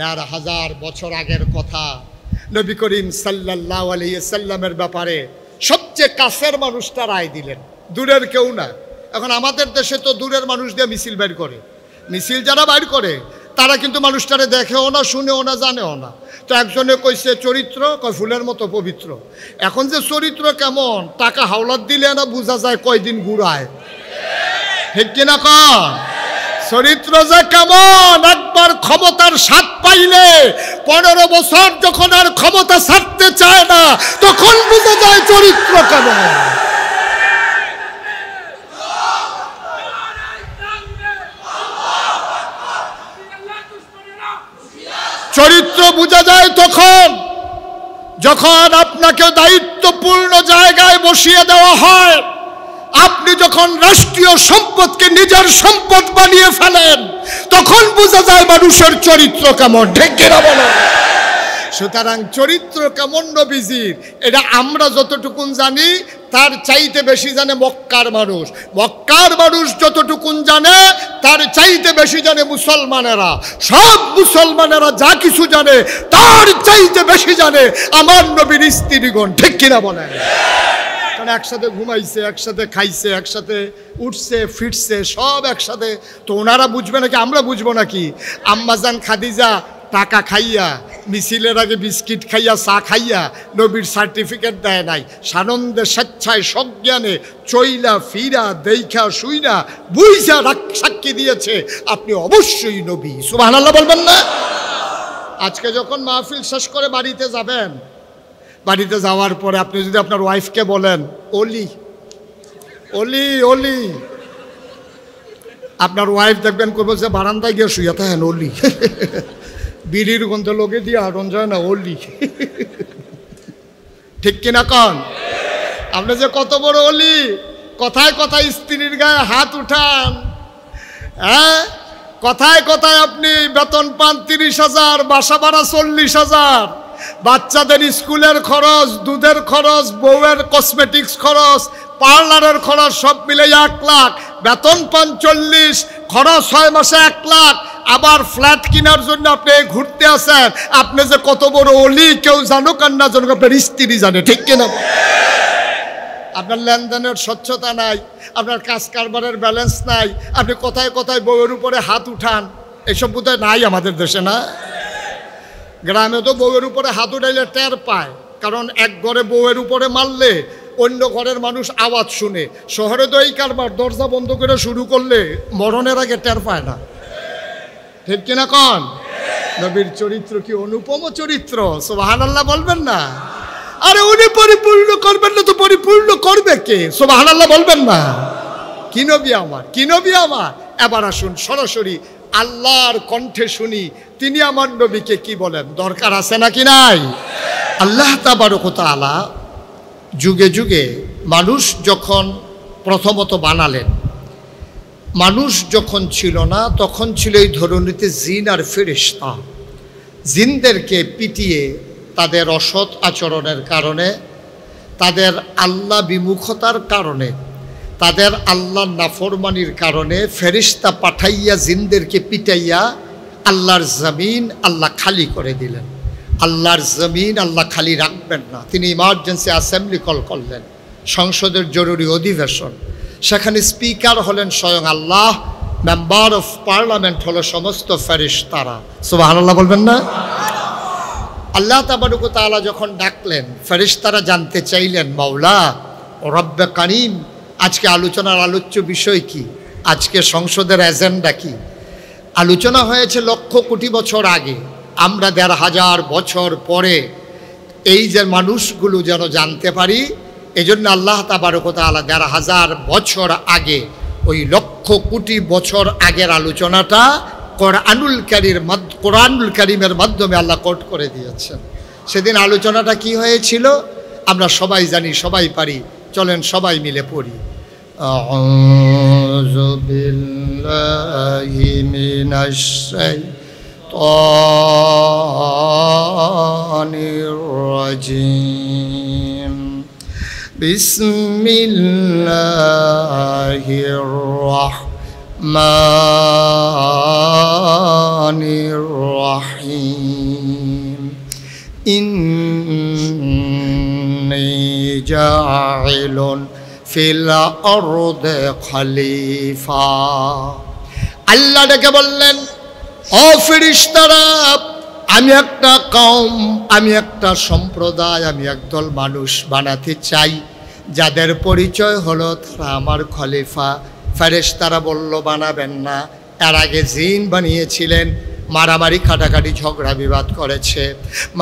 চার হাজার বছর আগের কথা নবী করিম সাল্লাহ সাল্লামের ব্যাপারে সবচেয়ে কাছের মানুষটা রায় দিলেন দূরের কেউ না এখন আমাদের দেশে তো দূরের মানুষ দিয়ে মিছিল বের করে মিছিল যারা বাইর করে তারা কিন্তু মানুষটারে দেখেও না শুনেও না জানেও না তো একজনে কইছে চরিত্র কয় ফুলের মতো পবিত্র এখন যে চরিত্র কেমন টাকা হাওলাত দিলে না বোঝা যায় কয়দিন ঘুরায় ঠিক কিনা কন চরিত্র যে কেমন একবার ক্ষমতার স্বাদ পাইলে পনেরো বছর যখন আর ক্ষমতা ছাড়তে চায় না তখন বুঝে যায় চরিত্র কেমন চরিত্র বোঝা যায় তখন যখন আপনাকে দায়িত্বপূর্ণ জায়গায় বসিয়ে দেওয়া হয় আপনি যখন রাষ্ট্রীয় সম্পদকে নিজের সম্পদ বানিয়ে ফেলেন তখন বোঝা যায় মানুষের চরিত্র কেমন ঢেকেরা বলো সুতরাং চরিত্র কেমন নবীজির এটা আমরা যতটুকুন জানি তার চাইতে বেশি জানে মক্কার মানুষ মক্কার মানুষ যতটুকুন জানে তার চাইতে বেশি জানে মুসলমানেরা সব মুসলমানেরা যা কিছু জানে তার চাইতে বেশি জানে আমার নবীর স্ত্রীগণ ঠিক কিনা বলেন কারণ একসাথে ঘুমাইছে একসাথে খাইছে একসাথে উঠছে ফিরছে সব একসাথে তো ওনারা বুঝবে নাকি আমরা বুঝবো নাকি আম্মাজান খাদিজা টাকা খাইয়া মিছিলের আগে বিস্কিট খাইয়া চা খাইয়া নবীর সার্টিফিকেট দেয় নাই সানন্দে স্বেচ্ছায় সজ্ঞানে চইলা ফিরা দেইখা শুইরা বুঝা সাক্ষী দিয়েছে আপনি অবশ্যই নবী সুবাহ বলবেন না আজকে যখন মাহফিল শেষ করে বাড়িতে যাবেন বাড়িতে যাওয়ার পরে আপনি যদি আপনার ওয়াইফকে বলেন অলি অলি অলি আপনার ওয়াইফ দেখবেন করবো যে বারান্দায় গিয়ে শুয়ে থাকেন অলি বিড়ির গন্ধ লোকে দিয়ে আরন যায় না অলি ঠিক কিনা কন আপনি যে কত বড় অলি কথায় কথায় স্ত্রীর গায়ে হাত উঠান হ্যাঁ কথায় কথায় আপনি বেতন পান তিরিশ হাজার বাসা ভাড়া চল্লিশ হাজার বাচ্চাদের স্কুলের খরচ দুধের খরচ বউয়ের কসমেটিক্স খরচ পার্লারের খরচ সব মিলে এক লাখ বেতন পান চল্লিশ খরচ হয় মাসে এক লাখ আবার ফ্ল্যাট কেনার জন্য আপনি ঘুরতে আসেন আপনি যে কত বড় অলি কেউ জানো আর না জানুক আপনার স্ত্রী জানে ঠিক কিনা আপনার লেনদেনের স্বচ্ছতা নাই আপনার কাজ কারবারের ব্যালেন্স নাই আপনি কোথায় কোথায় বউয়ের উপরে হাত উঠান এসব বোধহয় নাই আমাদের দেশে না গ্রামে তো বউয়ের উপরে হাত উঠাইলে টের পায় কারণ এক ঘরে বউয়ের উপরে মারলে অন্য ঘরের মানুষ আওয়াজ শুনে শহরে তো এই কারবার দরজা বন্ধ করে শুরু করলে মরণের আগে টের পায় না ঠিক কিনা কন নবীর চরিত্র কি অনুপম চরিত্র সোবাহান আল্লাহ বলবেন না আরে উনি পরিপূর্ণ করবেন না তো পরিপূর্ণ করবে কে সোবাহান আল্লাহ বলবেন না কি নবী আমার কি নবী আমার এবার আসুন সরাসরি আল্লাহর কণ্ঠে শুনি তিনি আমার নবীকে কি বলেন দরকার আছে নাকি নাই আল্লাহ তাবারকতালা যুগে যুগে মানুষ যখন প্রথমত বানালেন মানুষ যখন ছিল না তখন ছিল এই ধরনীতে জিন আর ফেরিস্তা জিনদেরকে পিটিয়ে তাদের অসৎ আচরণের কারণে তাদের আল্লাহ বিমুখতার কারণে তাদের আল্লাহ নাফরমানির কারণে ফেরিস্তা পাঠাইয়া জিনদেরকে পিটাইয়া আল্লাহর জমিন আল্লাহ খালি করে দিলেন আল্লাহর জমিন আল্লাহ খালি রাখবেন না তিনি ইমার্জেন্সি অ্যাসেম্বলি কল করলেন সংসদের জরুরি অধিবেশন সেখানে স্পিকার হলেন স্বয়ং আল্লাহ মেম্বার অফ পার্লামেন্ট হলো সমস্ত ফেরিস্তারা সুবাহ আল্লাহ বলবেন না আল্লাহ তাবারুকু তালা যখন ডাকলেন ফেরিস্তারা জানতে চাইলেন মাওলা রব্বে কানিম আজকে আলোচনার আলোচ্য বিষয় কি আজকে সংসদের এজেন্ডা কি আলোচনা হয়েছে লক্ষ কোটি বছর আগে আমরা দেড় হাজার বছর পরে এই যে মানুষগুলো যেন জানতে পারি এজন্য আল্লাহ তাবারকতালা দেড় হাজার বছর আগে ওই লক্ষ কোটি বছর আগের আলোচনাটা কোরআনুল কারির কোরআনুল কারিমের মাধ্যমে আল্লাহ কোট করে দিয়েছেন সেদিন আলোচনাটা কি হয়েছিল আমরা সবাই জানি সবাই পারি চলেন সবাই মিলে পড়ি أعوذ بالله من الشيطان الرجيم بسم الله الرحمن الرحيم إني جاعل খলিফা আল্লাহ ডেকে বললেন আমি একটা কম আমি একটা সম্প্রদায় আমি একদল মানুষ বানাতে চাই যাদের পরিচয় হলো তারা আমার খলিফা ফেরেস তারা বলল বানাবেন না এর আগে জিন বানিয়েছিলেন মারামারি কাটাকাটি ঝগড়া বিবাদ করেছে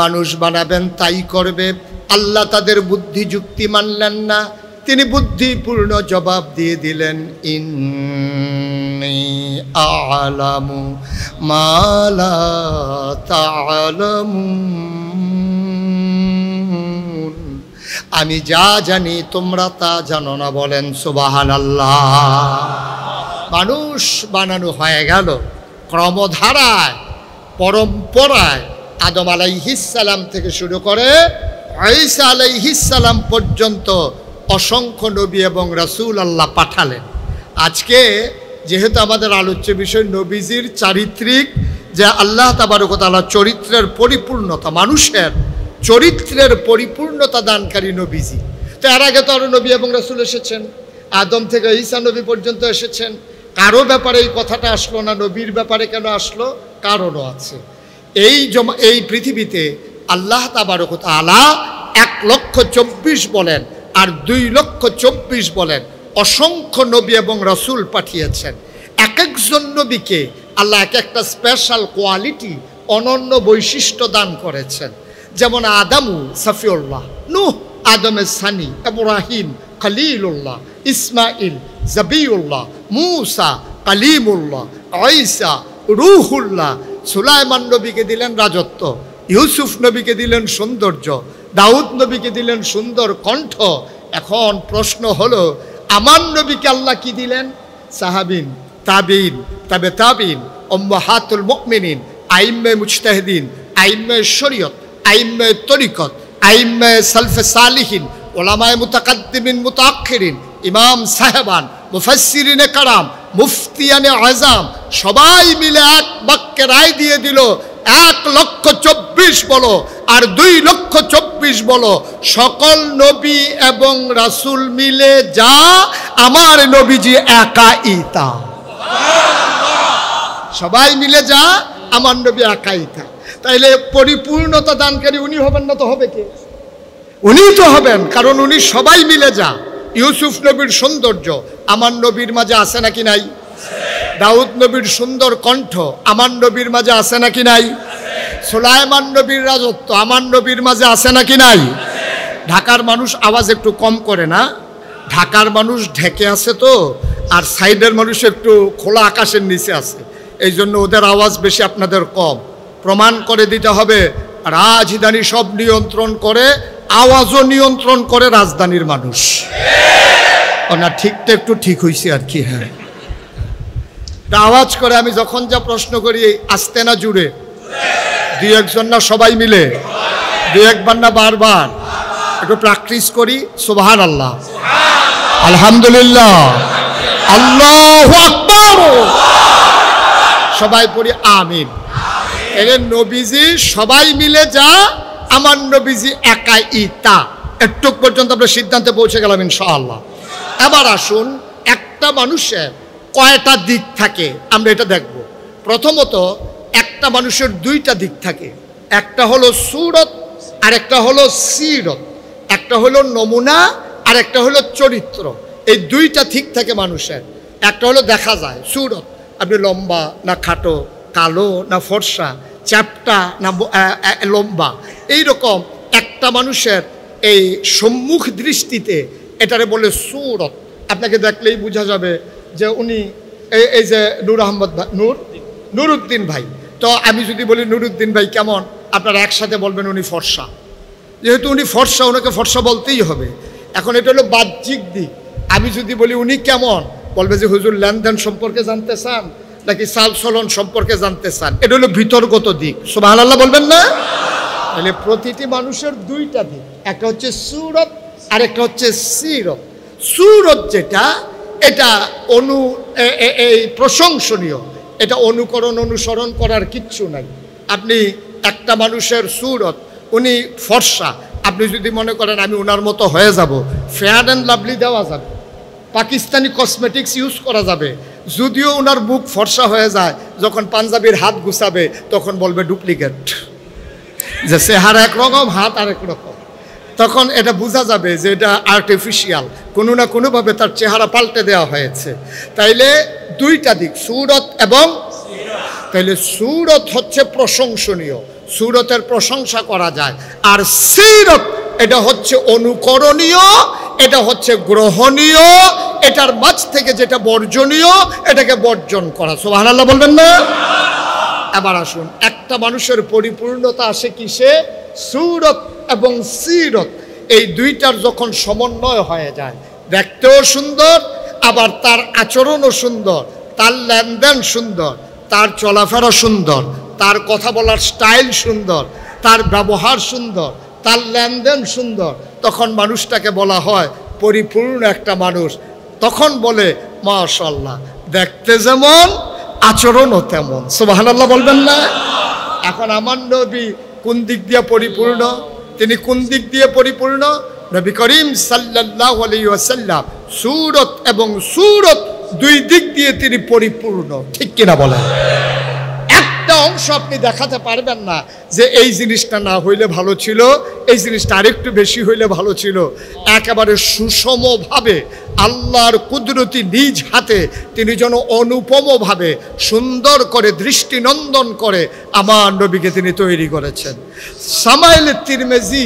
মানুষ বানাবেন তাই করবে আল্লাহ তাদের বুদ্ধি যুক্তি মানলেন না তিনি বুদ্ধিপূর্ণ জবাব দিয়ে দিলেন ইন্নি আলামু মালা আমি যা জানি তোমরা তা জানো না বলেন সুবাহান আল্লাহ মানুষ বানানো হয়ে গেল ক্রমধারায় পরম্পরায় আদম আলাইহিসাল্লাম থেকে শুরু করে আইসা আলাইহিসালাম পর্যন্ত অসংখ্য নবী এবং রাসুল আল্লাহ পাঠালেন আজকে যেহেতু আমাদের আলোচ্য বিষয় নবীজির চারিত্রিক যে আল্লাহ তাবারকতালা চরিত্রের পরিপূর্ণতা মানুষের চরিত্রের পরিপূর্ণতা দানকারী নবীজি তো এর আগে তো আরও নবী এবং রাসুল এসেছেন আদম থেকে ঈসা নবী পর্যন্ত এসেছেন কারো ব্যাপারে এই কথাটা আসলো না নবীর ব্যাপারে কেন আসলো কারণও আছে এই জমা এই পৃথিবীতে আল্লাহ তাবারকত এক লক্ষ চব্বিশ বলেন আর দুই লক্ষ চব্বিশ বলেন অসংখ্য নবী এবং রসুল পাঠিয়েছেন এক একজন নবীকে আল্লাহ এক একটা স্পেশাল কোয়ালিটি অনন্য বৈশিষ্ট্য দান করেছেন যেমন আদামু সাফিউল্লাহ নুহ আদমে সানি এব্রাহিম খালিলুল্লাহ ইসমাইল জবিউল্লাহ মুসা কালিমুল্লাহ আইসা রুহুল্লাহ সুলাইমান নবীকে দিলেন রাজত্ব ইউসুফ নবীকে দিলেন সৌন্দর্য দাউদ নবীকে দিলেন সুন্দর কণ্ঠ এখন প্রশ্ন হলো আমার নবীকে আল্লাহ কি দিলেন সাহাবিন তাবিন তাবে তাবিন অম্বাহাতুল মকমিনিন আইম্মে মুস্তাহদিন আইম্মে শরীয়ত আইম্মে তরিকত আইম্মে সালফে সালিহীন ওলামায় মুতাকাদ্দিমিন মুতাক্ষিরিন ইমাম সাহেবান মুফাসিরিনে কারাম মুফতিয়ানে আজাম সবাই মিলে এক বাক্যে রায় দিয়ে দিল এক লক্ষ চব্বিশ বলো আর দুই লক্ষ চব্বিশ বলো সকল নবী এবং রাসুল মিলে যা আমার নবীজি একা ইতা সবাই মিলে যা আমার নবী একা ইতা তাইলে পরিপূর্ণতা দানকারী উনি হবেন না তো হবে কে উনি তো হবেন কারণ উনি সবাই মিলে যা ইউসুফ নবীর সৌন্দর্য আমার নবীর মাঝে আছে নাকি নাই দাউদ নবীর সুন্দর কণ্ঠ আমার নবীর মাঝে আছে নাকি নাই সোলায়মান নবীর রাজত্ব আমার নবীর মাঝে আছে নাকি নাই ঢাকার মানুষ আওয়াজ একটু কম করে না ঢাকার মানুষ ঢেকে আছে তো আর সাইডের মানুষ একটু খোলা আকাশের নিচে আছে এই জন্য ওদের আওয়াজ বেশি আপনাদের কম প্রমাণ করে দিতে হবে রাজধানী সব নিয়ন্ত্রণ করে আওয়াজও নিয়ন্ত্রণ করে রাজধানীর মানুষ ওনার ঠিকটা একটু ঠিক হয়েছে আর কি হ্যাঁ আওয়াজ করে আমি যখন যা প্রশ্ন করি আসতে না জুড়ে দু একজন না সবাই মিলে দু একবার না বারবার একটু প্র্যাকটিস করি সোবাহান আল্লাহ আলহামদুলিল্লাহ আল্লাহ সবাই পড়ি আমিন এর নবীজি সবাই মিলে যা আমার নবীজি ই ইতা একটু পর্যন্ত আমরা সিদ্ধান্তে পৌঁছে গেলাম ইনশাআল্লাহ এবার আসুন একটা মানুষের কয়টা দিক থাকে আমরা এটা দেখব প্রথমত একটা মানুষের দুইটা দিক থাকে একটা হলো সুরত আর একটা হলো সিরত একটা হলো নমুনা আর একটা হলো চরিত্র এই দুইটা ঠিক থাকে মানুষের একটা হলো দেখা যায় সুরত আপনি লম্বা না খাটো কালো না ফর্সা চ্যাপটা না লম্বা এই রকম একটা মানুষের এই সম্মুখ দৃষ্টিতে এটারে বলে সুরত আপনাকে দেখলেই বোঝা যাবে যে উনি এই যে নূর আহমদ নূর নুরুদ্দিন ভাই তো আমি যদি বলি নুরুদ্দিন ভাই কেমন আপনারা একসাথে বলবেন উনি ফর্সা যেহেতু উনি ফর্সা ওনাকে ফর্সা বলতেই হবে এখন এটা হলো বাহ্যিক দিক আমি যদি বলি উনি কেমন বলবে যে হুজুর লেনদেন সম্পর্কে জানতে চান নাকি সলন সম্পর্কে জানতে চান এটা হলো ভিতরগত দিক সোবাহ আল্লাহ বলবেন না তাহলে প্রতিটি মানুষের দুইটা দিক একটা হচ্ছে সুরত আর একটা হচ্ছে সিরত সুরত যেটা এটা অনু এই প্রশংসনীয় এটা অনুকরণ অনুসরণ করার কিচ্ছু নাই আপনি একটা মানুষের সুরত উনি ফর্সা আপনি যদি মনে করেন আমি ওনার মতো হয়ে যাব ফেয়ার অ্যান্ড লাভলি দেওয়া যাবে পাকিস্তানি কসমেটিক্স ইউজ করা যাবে যদিও ওনার বুক ফর্সা হয়ে যায় যখন পাঞ্জাবির হাত গুছাবে তখন বলবে ডুপ্লিকেট যে চেহারা একরকম হাত আরেক রকম তখন এটা বোঝা যাবে যে এটা আর্টিফিশিয়াল কোনো না কোনোভাবে তার চেহারা পাল্টে দেওয়া হয়েছে তাইলে দুইটা দিক সুরত এবং তাইলে সুরত হচ্ছে প্রশংসনীয় সুরতের প্রশংসা করা যায় আর সিরত এটা হচ্ছে অনুকরণীয় এটা হচ্ছে গ্রহণীয় এটার মাছ থেকে যেটা বর্জনীয় এটাকে বর্জন করা সোহান আল্লাহ বলবেন না এবার আসুন একটা মানুষের পরিপূর্ণতা আসে কিসে সুরত এবং সিরত এই দুইটার যখন সমন্বয় হয়ে যায় দেখতেও সুন্দর আবার তার আচরণও সুন্দর তার লেনদেন সুন্দর তার চলাফেরা সুন্দর তার কথা বলার স্টাইল সুন্দর তার ব্যবহার সুন্দর তার লেনদেন সুন্দর তখন মানুষটাকে বলা হয় পরিপূর্ণ একটা মানুষ তখন বলে মাশাল্লাহ দেখতে যেমন আচরণও তেমন সুবাহ বলবেন না এখন আমার নবী কোন দিক দিয়ে পরিপূর্ণ তিনি কোন দিক দিয়ে পরিপূর্ণ নবী করিম সাল্লাহ আলিয়াসাল্লাম সুরত এবং সুরত দুই দিক দিয়ে তিনি পরিপূর্ণ ঠিক কিনা বলেন একটা অংশ আপনি দেখাতে পারবেন না যে এই জিনিসটা না হইলে ভালো ছিল এই জিনিসটা আরেকটু বেশি হইলে ভালো ছিল একেবারে সুষমভাবে আল্লাহর কুদরতি নিজ হাতে তিনি যেন অনুপমভাবে সুন্দর করে দৃষ্টিনন্দন করে আমার নবীকে তিনি তৈরি করেছেন সামাইল তিরমেজি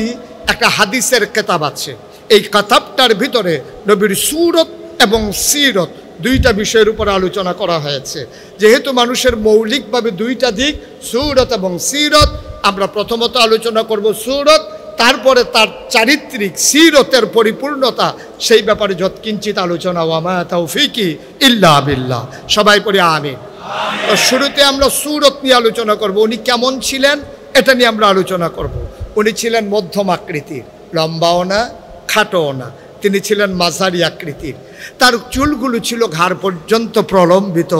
একটা হাদিসের কেতাব আছে এই কাতাবটার ভিতরে নবীর সুরত এবং সিরত দুইটা বিষয়ের উপর আলোচনা করা হয়েছে যেহেতু মানুষের মৌলিকভাবে দুইটা দিক সুরত এবং সিরত আমরা প্রথমত আলোচনা করব সুরত তারপরে তার চারিত্রিক সিরতের পরিপূর্ণতা সেই ব্যাপারে যৎকিঞ্চিত আলোচনা ওয়ামা ফিকি ইল্লা বিল্লাহ সবাই পড়ে আমিন শুরুতে আমরা সুরত নিয়ে আলোচনা করব উনি কেমন ছিলেন এটা নিয়ে আমরা আলোচনা করব উনি ছিলেন মধ্যম আকৃতির লম্বাও না খাটোও না তিনি ছিলেন মাঝারি আকৃতির তার চুলগুলো ছিল ঘাড় পর্যন্ত প্রলম্বিত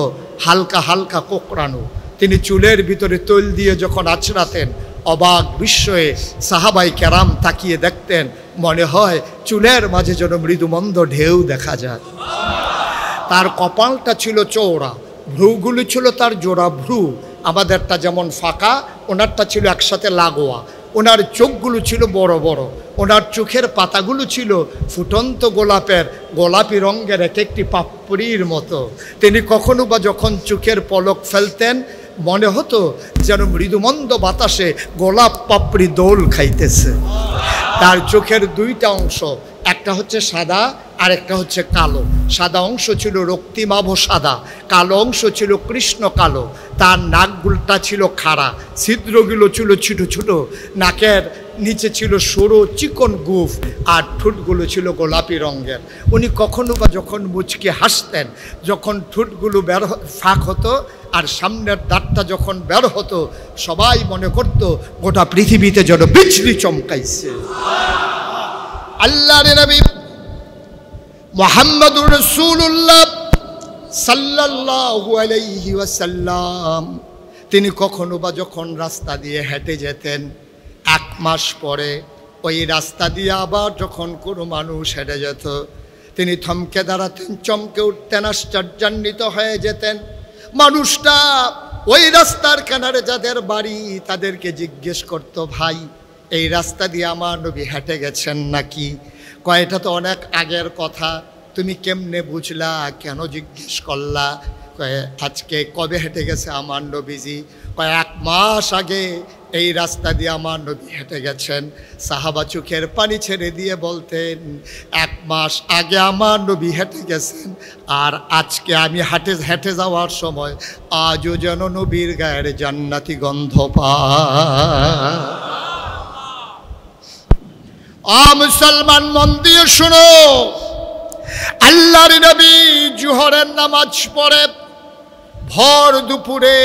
হালকা হালকা কোকড়ানো তিনি চুলের ভিতরে তৈল দিয়ে যখন আছড়াতেন অবাক বিস্ময়ে সাহাবাই ক্যারাম তাকিয়ে দেখতেন মনে হয় চুলের মাঝে যেন মৃদুমন্দ ঢেউ দেখা যায় তার কপালটা ছিল চৌড়া ভ্রুগুলি ছিল তার জোড়া ভ্রু আমাদেরটা যেমন ফাঁকা ওনারটা ছিল একসাথে লাগোয়া ওনার চোখগুলো ছিল বড় বড় ওনার চোখের পাতাগুলো ছিল ফুটন্ত গোলাপের গোলাপি রঙের এক একটি পাপড়ির মতো তিনি কখনো বা যখন চোখের পলক ফেলতেন মনে হতো যেন মৃদুমন্দ বাতাসে গোলাপ পাপড়ি দোল খাইতেছে তার চোখের দুইটা অংশ একটা হচ্ছে সাদা আর একটা হচ্ছে কালো সাদা অংশ ছিল রক্তিমাভ সাদা কালো অংশ ছিল কৃষ্ণ কালো তার নাকগুলটা ছিল খাড়া ছিদ্রগুলো ছিল ছোটো ছোটো নাকের নিচে ছিল সরু চিকন গুফ আর ঠোঁটগুলো ছিল গোলাপি রঙের উনি কখনো বা যখন মুচকে হাসতেন যখন ঠোঁটগুলো বের ফাঁক হতো আর সামনের দাঁতটা যখন বের হতো সবাই মনে করতো গোটা পৃথিবীতে যেন বিচড়ি চমকাইছে আল্লাহর নবী মোহাম্মদুর রসুল্লাহ সাল্লাহু আলাইহি ওয়াসাল্লাম তিনি কখনো বা যখন রাস্তা দিয়ে হেঁটে যেতেন এক মাস পরে ওই রাস্তা দিয়ে আবার যখন কোনো মানুষ হেঁটে যেত তিনি থমকে দাঁড়াতেন চমকে উঠতেন আশ্চর্যান্বিত হয়ে যেতেন মানুষটা ওই রাস্তার কেনারে যাদের বাড়ি তাদেরকে জিজ্ঞেস করত ভাই এই রাস্তা দিয়ে আমার নবী হেঁটে গেছেন নাকি কয়েটা তো অনেক আগের কথা তুমি কেমনে বুঝলা কেন জিজ্ঞেস করলা কয়ে আজকে কবে হেঁটে গেছে আমার নবীজি কয়ে এক মাস আগে এই রাস্তা দিয়ে আমার নবী হেঁটে গেছেন সাহাবা চোখের পানি ছেড়ে দিয়ে বলতেন এক মাস আগে আমার নবী হেঁটে গেছেন আর আজকে আমি হাঁটে হেঁটে যাওয়ার সময় আজও যেন নবীর গায়ের জান্নাতি গন্ধ পা মুসলমান মন দিয়ে শুনো আল্লাহর নবী জুহরের নামাজ পড়ে ভর দুপুরে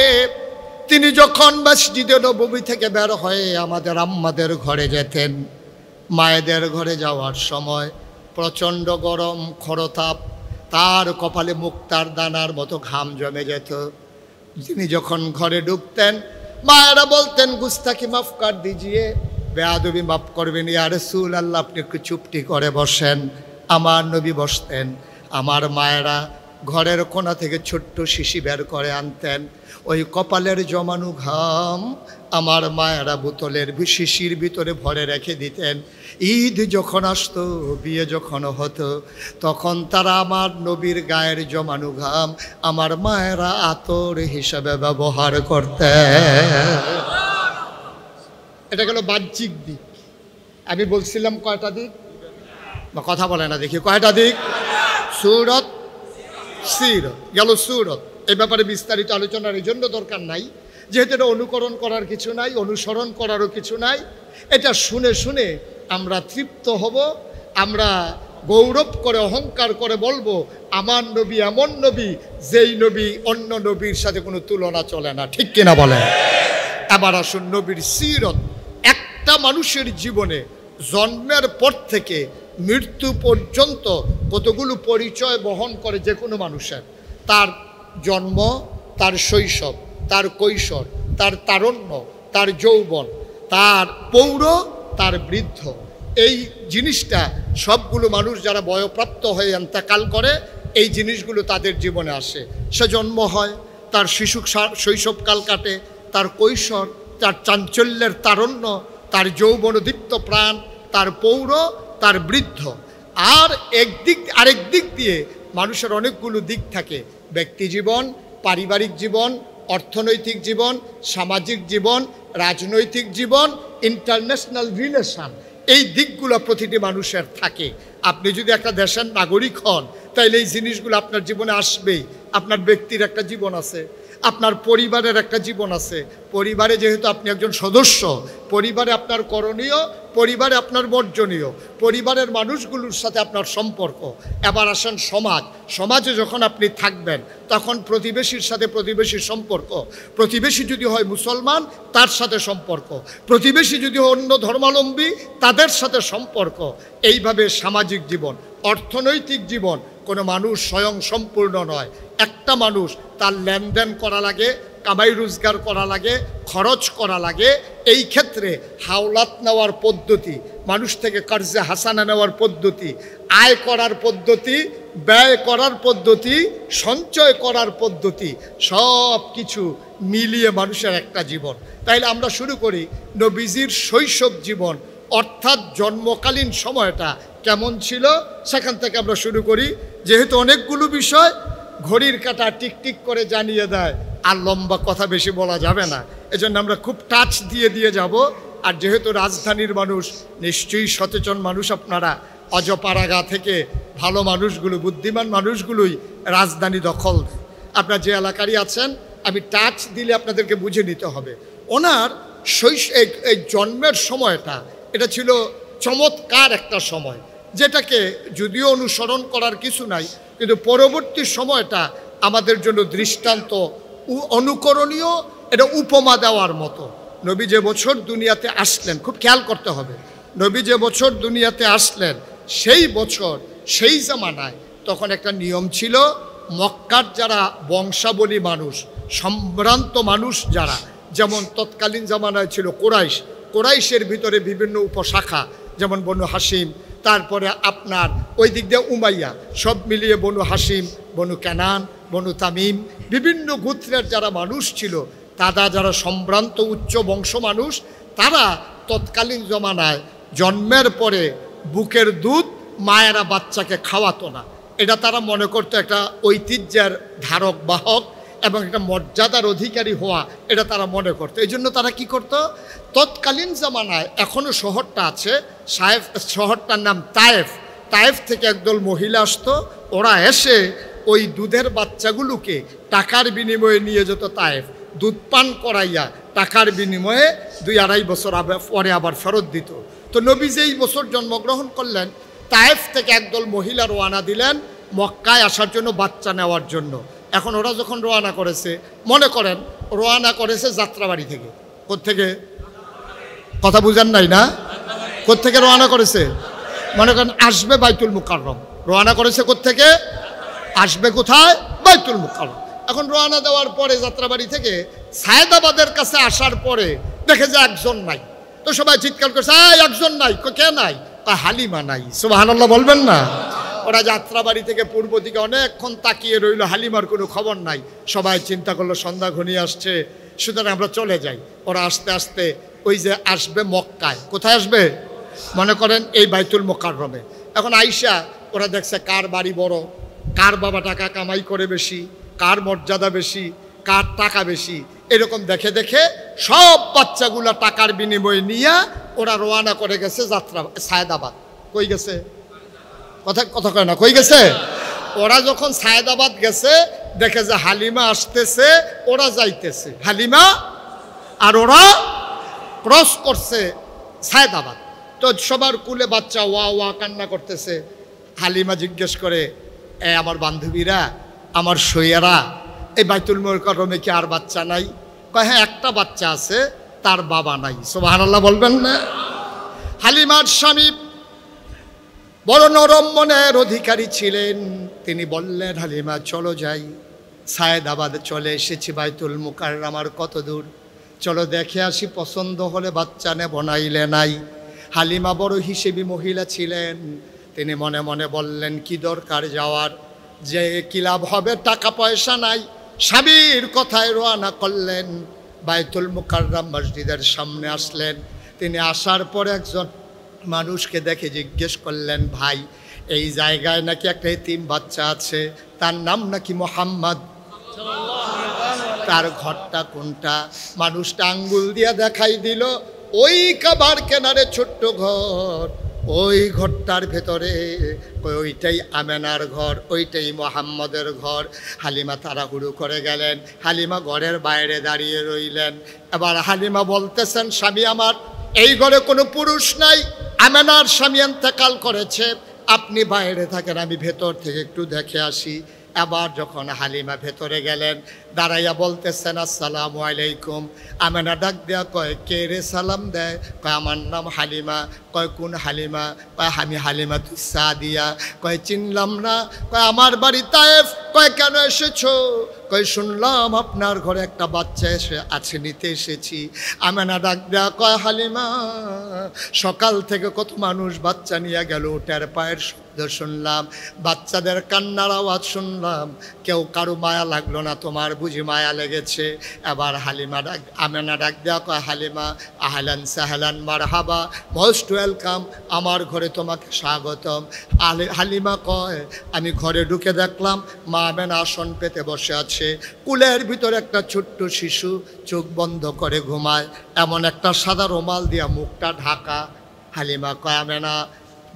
তিনি যখন মসজিদে নবমী থেকে বের হয়ে আমাদের আম্মাদের ঘরে যেতেন মায়েদের ঘরে যাওয়ার সময় প্রচণ্ড গরম খরতাপ তার কপালে মুক্তার দানার মতো ঘাম জমে যেত তিনি যখন ঘরে ঢুকতেন মায়েরা বলতেন গুস্তাকি মাফকার দিজিয়ে বেয়াদবি মাফ করবেন ইয়া রসুল আল্লাহ আপনি একটু চুপটি করে বসেন আমার নবী বসতেন আমার মায়েরা ঘরের কোনা থেকে ছোট্ট শিশি বের করে আনতেন ওই কপালের জমানু ঘাম আমার মায়েরা বোতলের শিশির ভিতরে ভরে রেখে দিতেন ঈদ যখন আসতো বিয়ে যখন হতো তখন তারা আমার নবীর গায়ের জমানু ঘাম আমার মায়েরা আতর হিসাবে ব্যবহার করতেন এটা গেল বাহ্যিক দিক আমি বলছিলাম কয়টা দিক বা কথা বলে না দেখি কয়টা দিক সুরত সিরত গেল সুরত এ ব্যাপারে বিস্তারিত আলোচনার এই জন্য দরকার নাই যেহেতু এটা অনুকরণ করার কিছু নাই অনুসরণ করারও কিছু নাই এটা শুনে শুনে আমরা তৃপ্ত হব আমরা গৌরব করে অহংকার করে বলবো আমার নবী এমন নবী যেই নবী অন্য নবীর সাথে কোনো তুলনা চলে না ঠিক কিনা বলেন আবার আসুন নবীর সিরত একটা মানুষের জীবনে জন্মের পর থেকে মৃত্যু পর্যন্ত কতগুলো পরিচয় বহন করে যে কোনো মানুষের তার জন্ম তার শৈশব তার কৈশোর তার তারণ্য তার যৌবন তার পৌর তার বৃদ্ধ এই জিনিসটা সবগুলো মানুষ যারা বয়প্রাপ্ত হয়ে অন্তকাল করে এই জিনিসগুলো তাদের জীবনে আসে সে জন্ম হয় তার শিশু শৈশবকাল কাটে তার কৈশোর তার চাঞ্চল্যের তারণ্য তার যৌবনদীপ্ত প্রাণ তার পৌর তার বৃদ্ধ আর একদিক আরেক দিক দিয়ে মানুষের অনেকগুলো দিক থাকে ব্যক্তি জীবন পারিবারিক জীবন অর্থনৈতিক জীবন সামাজিক জীবন রাজনৈতিক জীবন ইন্টারন্যাশনাল রিলেশন এই দিকগুলো প্রতিটি মানুষের থাকে আপনি যদি একটা দেশের নাগরিক হন তাহলে এই জিনিসগুলো আপনার জীবনে আসবেই আপনার ব্যক্তির একটা জীবন আছে আপনার পরিবারের একটা জীবন আছে পরিবারে যেহেতু আপনি একজন সদস্য পরিবারে আপনার করণীয় পরিবারে আপনার বর্জনীয় পরিবারের মানুষগুলোর সাথে আপনার সম্পর্ক এবার আসেন সমাজ সমাজে যখন আপনি থাকবেন তখন প্রতিবেশীর সাথে প্রতিবেশীর সম্পর্ক প্রতিবেশী যদি হয় মুসলমান তার সাথে সম্পর্ক প্রতিবেশী যদি অন্য ধর্মাবলম্বী তাদের সাথে সম্পর্ক এইভাবে সামাজিক জীবন অর্থনৈতিক জীবন কোনো মানুষ স্বয়ং সম্পূর্ণ নয় একটা মানুষ তার লেনদেন করা লাগে কামাই রোজগার করা লাগে খরচ করা লাগে এই ক্ষেত্রে হাওলাত নেওয়ার পদ্ধতি মানুষ থেকে কার্যে হাসানা নেওয়ার পদ্ধতি আয় করার পদ্ধতি ব্যয় করার পদ্ধতি সঞ্চয় করার পদ্ধতি সব কিছু মিলিয়ে মানুষের একটা জীবন তাইলে আমরা শুরু করি নবীজির শৈশব জীবন অর্থাৎ জন্মকালীন সময়টা কেমন ছিল সেখান থেকে আমরা শুরু করি যেহেতু অনেকগুলো বিষয় ঘড়ির কাটা টিকটিক করে জানিয়ে দেয় আর লম্বা কথা বেশি বলা যাবে না এজন্য আমরা খুব টাচ দিয়ে দিয়ে যাব আর যেহেতু রাজধানীর মানুষ নিশ্চয়ই সচেতন মানুষ আপনারা অজপাড়াগা থেকে ভালো মানুষগুলো বুদ্ধিমান মানুষগুলোই রাজধানী দখল আপনার যে এলাকারই আছেন আমি টাচ দিলে আপনাদেরকে বুঝে নিতে হবে ওনার শৈশ এই জন্মের সময়টা এটা ছিল চমৎকার একটা সময় যেটাকে যদিও অনুসরণ করার কিছু নাই কিন্তু পরবর্তী সময়টা আমাদের জন্য দৃষ্টান্ত অনুকরণীয় এটা উপমা দেওয়ার মতো নবী যে বছর দুনিয়াতে আসলেন খুব খেয়াল করতে হবে নবী যে বছর দুনিয়াতে আসলেন সেই বছর সেই জামানায় তখন একটা নিয়ম ছিল মক্কার যারা বংশাবলী মানুষ সম্ভ্রান্ত মানুষ যারা যেমন তৎকালীন জামানায় ছিল কোরাইশ কোরাইশের ভিতরে বিভিন্ন উপশাখা যেমন বন্য হাসিম তারপরে আপনার ওই দিক দিয়ে উমাইয়া সব মিলিয়ে Banu Hashim Banu Canaan Banu Tamim বিভিন্ন গোত্রের যারা মানুষ ছিল তারা যারা সম্ভ্রান্ত উচ্চ বংশ মানুষ তারা তৎকালীন জমানায় জন্মের পরে বুকের দুধ মায়েরা বাচ্চাকে খাওয়াতো না এটা তারা মনে করতো একটা ঐতিহ্যের ধারক বাহক এবং একটা মর্যাদার অধিকারী হওয়া এটা তারা মনে করতো এই জন্য তারা কি করত তৎকালীন জামানায় এখনও শহরটা আছে সাহেব শহরটার নাম তায়েফ তায়েফ থেকে একদল মহিলা আসতো ওরা এসে ওই দুধের বাচ্চাগুলোকে টাকার বিনিময়ে নিয়ে যেত তায়েফ দুধ পান করাইয়া টাকার বিনিময়ে দুই আড়াই বছর পরে আবার ফেরত দিত তো নবী যেই বছর জন্মগ্রহণ করলেন তায়েফ থেকে একদল মহিলা রোয়ানা দিলেন মক্কায় আসার জন্য বাচ্চা নেওয়ার জন্য এখন ওরা যখন রোয়ানা করেছে মনে করেন রোয়ানা করেছে যাত্রাবাড়ি থেকে কোথেকে কথা বুঝান নাই না কোথেকে রোয়ানা করেছে মনে করেন আসবে বাইতুল মুকাররম রোয়ানা করেছে কোথেকে আসবে কোথায় বাইতুল মুকাররম এখন রোয়ানা দেওয়ার পরে যাত্রাবাড়ি থেকে সায়েদাবাদের কাছে আসার পরে দেখে যে একজন নাই তো সবাই চিৎকার করছে একজন নাই কে নাই হালিমা নাই সুবাহান্লাহ বলবেন না ওরা যাত্রাবাড়ি থেকে পূর্ব দিকে অনেকক্ষণ তাকিয়ে রইল হালিমার কোনো খবর নাই সবাই চিন্তা করলো সন্ধ্যা ঘনিয়ে আসছে সুতরাং আমরা চলে যাই ওরা আস্তে আস্তে ওই যে আসবে মক্কায় কোথায় আসবে মনে করেন এই বাইতুল মোকাররমে এখন আইসা ওরা দেখছে কার বাড়ি বড় কার বাবা টাকা কামাই করে বেশি কার মর্যাদা বেশি কার টাকা বেশি এরকম দেখে দেখে সব বাচ্চাগুলো টাকার বিনিময়ে নিয়ে ওরা রোয়ানা করে গেছে যাত্রা সায়দাবাদ কই গেছে কথা কথা কয় না কই গেছে ওরা যখন সায়দাবাদ গেছে দেখে যে হালিমা আসতেছে ওরা যাইতেছে হালিমা আর ওরা ক্রস করছে সায়দাবাদ তো সবার কুলে বাচ্চা ওয়া ওয়া কান্না করতেছে হালিমা জিজ্ঞেস করে এ আমার বান্ধবীরা আমার সইয়ারা এই বাইতুল মরকরমে কি আর বাচ্চা নাই কয় হ্যাঁ একটা বাচ্চা আছে তার বাবা নাই সোবাহ বলবেন না হালিমার স্বামী বড় নরম মনের অধিকারী ছিলেন তিনি বললেন হালিমা চলো যাই সায়েদাবাদে চলে এসেছি বাইতুল মুকার আমার কত দূর চলো দেখে আসি পছন্দ হলে বাচ্চা নে বনাইলে নাই হালিমা বড় হিসেবি মহিলা ছিলেন তিনি মনে মনে বললেন কি দরকার যাওয়ার যে কি লাভ হবে টাকা পয়সা নাই স্বামীর কথায় রোয়ানা করলেন বাইতুল মুকাররাম মসজিদের সামনে আসলেন তিনি আসার পর একজন মানুষকে দেখে জিজ্ঞেস করলেন ভাই এই জায়গায় নাকি একটা এতিম বাচ্চা আছে তার নাম নাকি মোহাম্মদ তার ঘরটা কোনটা মানুষটা আঙ্গুল দিয়া দেখাই দিল ওই কাবার কেনারে ছোট্ট ঘর ওই ঘরটার ভেতরে ওইটাই আমেনার ঘর ওইটাই মোহাম্মদের ঘর হালিমা তাড়াহুড়ো করে গেলেন হালিমা ঘরের বাইরে দাঁড়িয়ে রইলেন এবার হালিমা বলতেছেন স্বামী আমার এই ঘরে কোনো পুরুষ নাই আমেনার স্বামী এন্তেকাল করেছে আপনি বাইরে থাকেন আমি ভেতর থেকে একটু দেখে আসি আবার যখন হালিমা ভেতরে গেলেন দাঁড়াইয়া বলতেছেন আসসালাম আলাইকুম আমেনা ডাক দেয়া কয় কে রে সালাম দেয় কয় আমার নাম হালিমা কয় কোন হালিমা কয় আমি হালিমা তুই দিয়া কয় চিনলাম না কয় আমার বাড়ি তায়েফ কয় কেন এসেছো কয় শুনলাম আপনার ঘরে একটা বাচ্চা এসে আছে নিতে এসেছি আমেনা ডাক দেয়া কয় হালিমা সকাল থেকে কত মানুষ বাচ্চা নিয়ে গেল ওটার পায়ের শব্দ শুনলাম বাচ্চাদের কান্নার আওয়াজ শুনলাম কেউ কারো মায়া লাগলো না তোমার বুঝি মায়া লেগেছে এবার হালিমা ডাক আমেনা ডাক দেওয়া কয় হালিমা আহলান সাহালান মার হাবা মোস্ট ওয়েলকাম আমার ঘরে তোমাকে স্বাগতম আলে হালিমা কয় আমি ঘরে ঢুকে দেখলাম মা আমেনা আসন পেতে বসে আছে কুলের ভিতরে একটা ছোট্ট শিশু চোখ বন্ধ করে ঘুমায় এমন একটা সাদা রোমাল দিয়া মুখটা ঢাকা হালিমা কয় আমেনা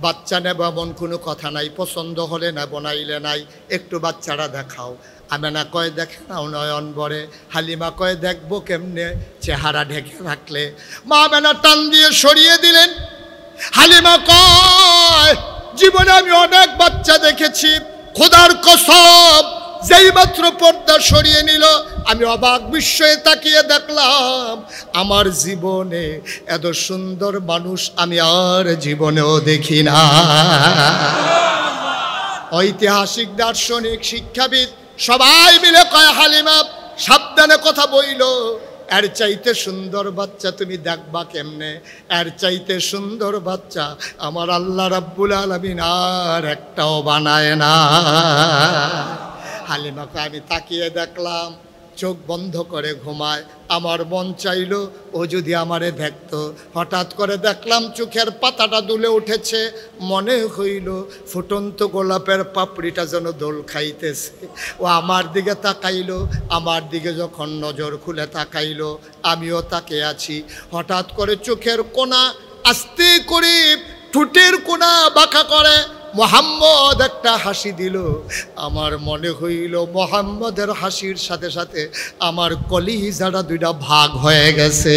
বাচ্চা নেব এমন কোনো কথা নাই পছন্দ হলে না নাইলে নাই একটু বাচ্চারা দেখাও আমেনা কয়ে দেখে না নয়ন বরে হালিমা কয়ে দেখবো কেমনে চেহারা ঢেকে থাকলে মা বেনা টান দিয়ে সরিয়ে দিলেন হালিমা কয় জীবনে আমি অনেক বাচ্চা দেখেছি খোদার কসব যেই মাত্র পর্দা সরিয়ে নিল আমি অবাক বিস্ময়ে তাকিয়ে দেখলাম আমার জীবনে এত সুন্দর মানুষ আমি আর জীবনেও দেখি না ঐতিহাসিক দার্শনিক শিক্ষাবিদ সবাই মিলে কয় হালিমা সাবধানে কথা বইল এর চাইতে সুন্দর বাচ্চা তুমি দেখবা কেমনে এর চাইতে সুন্দর বাচ্চা আমার আল্লাহ রাব্বুল আলমিন আর একটাও বানায় না হালিমাকে আমি তাকিয়ে দেখলাম চোখ বন্ধ করে ঘুমায় আমার মন চাইল ও যদি আমারে দেখত হঠাৎ করে দেখলাম চোখের পাতাটা দুলে উঠেছে মনে হইল ফুটন্ত গোলাপের পাপড়িটা যেন দোল খাইতেছে ও আমার দিকে তাকাইল আমার দিকে যখন নজর খুলে তাকাইল আমিও তাকে আছি হঠাৎ করে চোখের কোনা আস্তে করে ঠুটের কোনা বাঁকা করে মোহাম্মদ একটা হাসি দিল আমার মনে হইল মোহাম্মদের হাসির সাথে সাথে আমার কলিজাটা দুইটা ভাগ হয়ে গেছে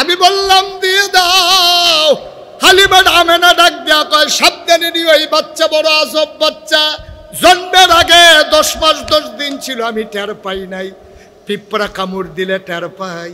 আমি বললাম দিয়ে দাও হালিমা আমেনা ডাক দিয়া কয় সাবধানে নিয়ে এই বাচ্চা বড় আজব বাচ্চা জন্মের আগে দশ মাস দশ দিন ছিল আমি টের পাই নাই পিঁপড়া কামড় দিলে টের পাই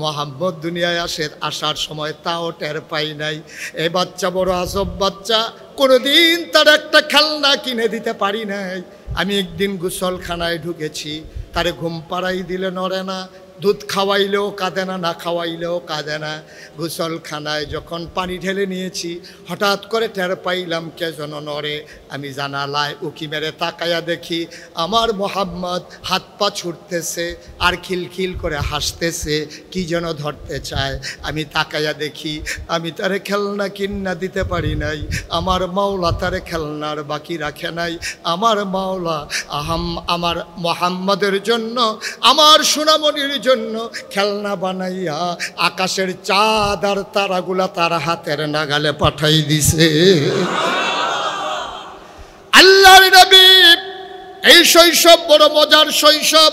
মোহাম্মদ দুনিয়ায় আসে আসার সময় তাও টের পাই নাই এ বাচ্চা বড় আসব বাচ্চা কোনোদিন তার একটা খেলনা কিনে দিতে পারি নাই আমি একদিন গোসলখানায় ঢুকেছি তারে ঘুম পাড়াই দিলে নড়ে না দুধ খাওয়াইলেও কাঁদে না না খাওয়াইলেও কাঁদে না গোসলখানায় যখন পানি ঢেলে নিয়েছি হঠাৎ করে টের পাইলাম কে যেন নড়ে আমি জানালায় উকি মেরে তাকায়া দেখি আমার মোহাম্মদ হাত পা ছুটতেছে আর খিলখিল করে হাসতেছে কি যেন ধরতে চায় আমি তাকায়া দেখি আমি তারে খেলনা কিন্না দিতে পারি নাই আমার মাওলা তারে খেলনার বাকি রাখে নাই আমার মাওলা আহম আমার মোহাম্মদের জন্য আমার সুনামনির জন্য জন্য খেলনা বানাইয়া আকাশের চাঁদ আর তারাগুলা তার হাতের নাগালে পাঠাই দিছে আল্লাহর নবী এই শৈশব বড় মজার শৈশব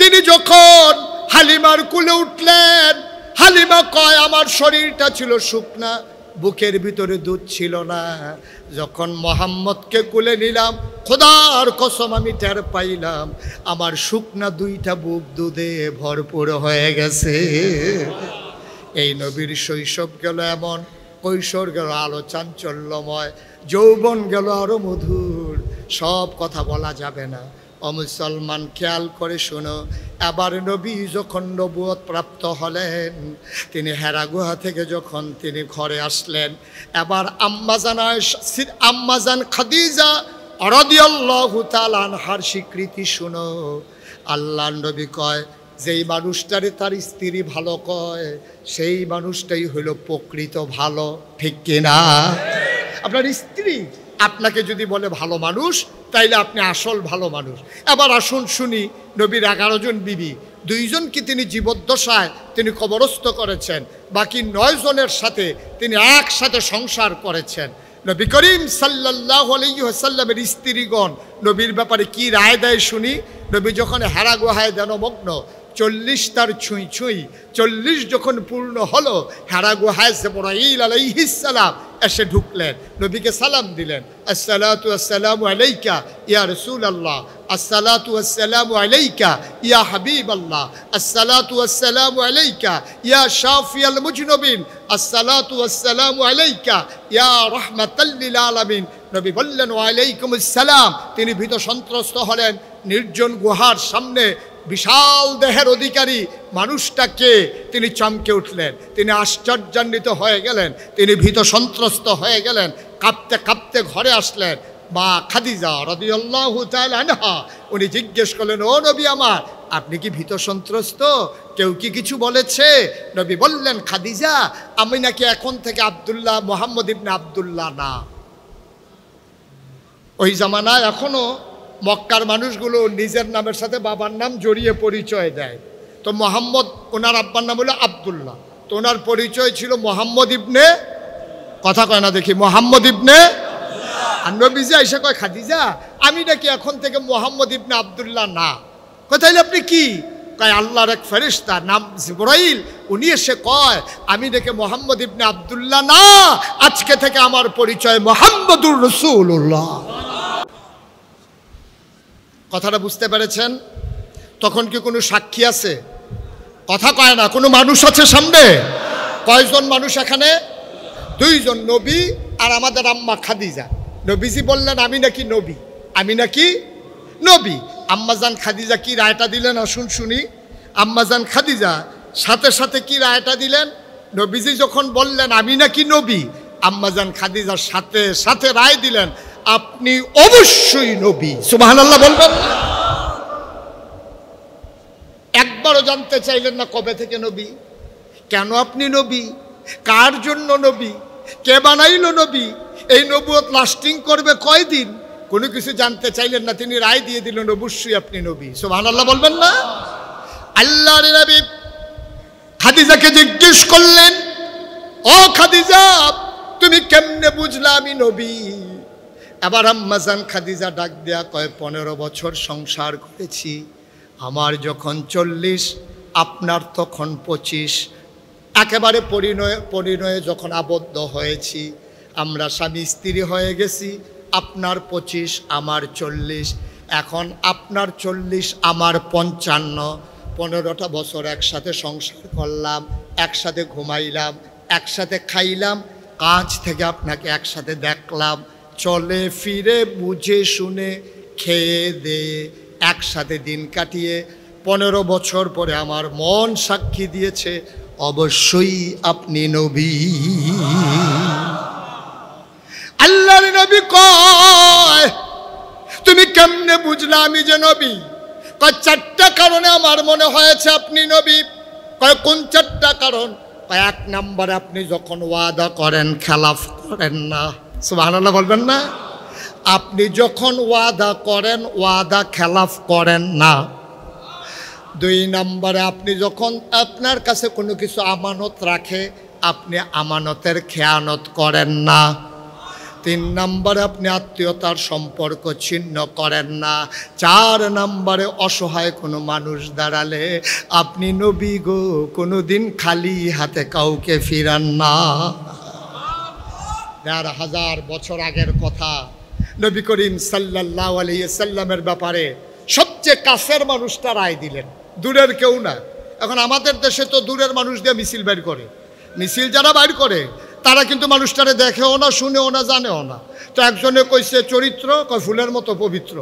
তিনি যখন হালিমার কুলে উঠলেন হালিমা কয় আমার শরীরটা ছিল শুকনা বুকের ভিতরে দুধ ছিল না যখন মোহাম্মদকে কুলে নিলাম খোদার কসম আমি টের পাইলাম আমার শুকনা দুইটা বুক দুধে ভরপুর হয়ে গেছে এই নবীর শৈশব গেল এমন কৈশোর গেল আলো চাঞ্চল্যময় যৌবন গেল আরও মধুর সব কথা বলা যাবে না মুসলমান খেয়াল করে শোনো আবার নবী যখন নবুয়ত প্রাপ্ত হলেন তিনি হেরা গুহা থেকে যখন তিনি ঘরে আসলেন এবার আম্মাজান আম্মাজান খাদিজা অরদিয়াল্লাহু স্বীকৃতি শুনো আল্লাহ নবী কয় যেই মানুষটারে তার স্ত্রী ভালো কয় সেই মানুষটাই হলো প্রকৃত ভালো ঠিক কিনা আপনার স্ত্রী আপনাকে যদি বলে ভালো মানুষ তাইলে আপনি আসল ভালো মানুষ এবার আসুন শুনি নবীর এগারো জন বিবি দুইজনকে তিনি জীবদ্দশায় তিনি কবরস্থ করেছেন বাকি নয় জনের সাথে তিনি একসাথে সংসার করেছেন নবী করিম সাল্লাহ আলহ্লামের স্ত্রীগণ নবীর ব্যাপারে কি রায় দেয় শুনি নবী যখন হেরা দেন দেনমগ্ন চল্লিশ তার ছুঁই ছুঁই চল্লিশ যখন পূর্ণ হলো হেরা গুহায় সেবরাইল এসে ঢুকলেন নবীকে সালাম দিলেন আসসালাম আলাইকা ইয়া রসুল আল্লাহ আসসালাম আলাইকা ইয়া হাবিব আল্লাহ আসসালাম আলাইকা ইয়া শাফি মুজনবিন আসসালাম আলাইকা ইয়া রহমাতাল্লিল আলমিন নবী বললেন ওয়ালাইকুম সালাম তিনি ভীত সন্ত্রস্ত হলেন নির্জন গুহার সামনে বিশাল দেহের অধিকারী মানুষটাকে তিনি চমকে উঠলেন তিনি আশ্চর্যান্বিত হয়ে গেলেন তিনি ভীত সন্ত্রস্ত হয়ে গেলেন কাঁপতে কাঁপতে ঘরে আসলেন মা খাদিজা রদিউল্লাহু আনহা উনি জিজ্ঞেস করলেন ও নবী আমার আপনি কি ভীত সন্ত্রস্ত কেউ কি কিছু বলেছে নবী বললেন খাদিজা আমি নাকি এখন থেকে আবদুল্লাহ মোহাম্মদ ইবনে আবদুল্লাহ না ওই জামানায় এখনও মক্কার মানুষগুলো নিজের নামের সাথে বাবার নাম জড়িয়ে পরিচয় দেয় তো মোহাম্মদ ওনার আব্বার নাম হলো আবদুল্লাহ তো ওনার পরিচয় ছিল মোহাম্মদ ইবনে কথা কয় না দেখি মোহাম্মদ ইবনে আর এসে কয় খাদিজা আমি নাকি এখন থেকে মোহাম্মদ ইবনে আবদুল্লাহ না কোথায় আপনি কি কয় আল্লাহর এক ফেরিস্তা নাম জিব্রাইল উনি এসে কয় আমি দেখে মোহাম্মদ ইবনে আবদুল্লাহ না আজকে থেকে আমার পরিচয় মোহাম্মদুর রসুল্লাহ কথাটা বুঝতে পেরেছেন তখন কি কোনো সাক্ষী আছে কথা কয় না কোনো মানুষ আছে সামনে কয়জন মানুষ এখানে দুইজন নবী আর আমাদের আম্মা খাদিজা নবীজি বললেন আমি নাকি নবী আমি নাকি নবী আম্মাজান খাদিজা কি রায়টা দিলেন আসুন শুনি আম্মাজান খাদিজা সাথে সাথে কি রায়টা দিলেন নবীজি যখন বললেন আমি নাকি নবী আম্মাজান খাদিজার সাথে সাথে রায় দিলেন আপনি অবশ্যই নবী সুবাহান আল্লাহ বলবেন একবারও জানতে চাইলেন না কবে থেকে নবী কেন আপনি নবী কার জন্য নবী কে বানাইল নবী এই নবুয়ত লাস্টিং করবে কয়দিন কোনো কিছু জানতে চাইলেন না তিনি রায় দিয়ে দিলেন অবশ্যই আপনি নবী সোহান আল্লাহ বলবেন না আল্লাহ নবী খাদিজাকে জিজ্ঞেস করলেন ও খাদিজা তুমি কেমনে বুঝলা আমি নবী এবার আম্মাজান খাদিজা ডাক দেয়া কয় পনেরো বছর সংসার করেছি আমার যখন চল্লিশ আপনার তখন পঁচিশ একেবারে পরিণয় পরিণয়ে যখন আবদ্ধ হয়েছি আমরা স্বামী স্ত্রী হয়ে গেছি আপনার পঁচিশ আমার চল্লিশ এখন আপনার চল্লিশ আমার পঞ্চান্ন পনেরোটা বছর একসাথে সংসার করলাম একসাথে ঘুমাইলাম একসাথে খাইলাম কাজ থেকে আপনাকে একসাথে দেখলাম চলে ফিরে বুঝে শুনে খেয়ে দেয়ে একসাথে দিন কাটিয়ে পনেরো বছর পরে আমার মন সাক্ষী দিয়েছে অবশ্যই আপনি নবী আল্লাহ নবী কয় তুমি কেমনে বুঝলা আমি যে নবী কয় চারটা কারণে আমার মনে হয়েছে আপনি নবী কয় কোন চারটা কারণ এক নাম্বার আপনি যখন ওয়াদা করেন খেলাফ করেন না সুবাহান্না বলবেন না আপনি যখন ওয়াদা করেন ওয়াদা খেলাফ করেন না দুই নম্বরে আপনি যখন আপনার কাছে কোনো কিছু আমানত রাখে আপনি আমানতের খেয়ানত করেন না তিন নম্বরে আপনি আত্মীয়তার সম্পর্ক ছিন্ন করেন না চার নম্বরে অসহায় কোনো মানুষ দাঁড়ালে আপনি নবী গো কোনো দিন খালি হাতে কাউকে ফিরান না দেড় হাজার বছর আগের কথা নবী করিম সাল্লাহ আলহিসাল্লামের ব্যাপারে সবচেয়ে কাছের মানুষটা রায় দিলেন দূরের কেউ না এখন আমাদের দেশে তো দূরের মানুষ দিয়ে মিছিল বের করে মিছিল যারা বাইর করে তারা কিন্তু মানুষটারে দেখেও না শুনেও না জানেও না তো একজনে কইছে চরিত্র কয় ফুলের মতো পবিত্র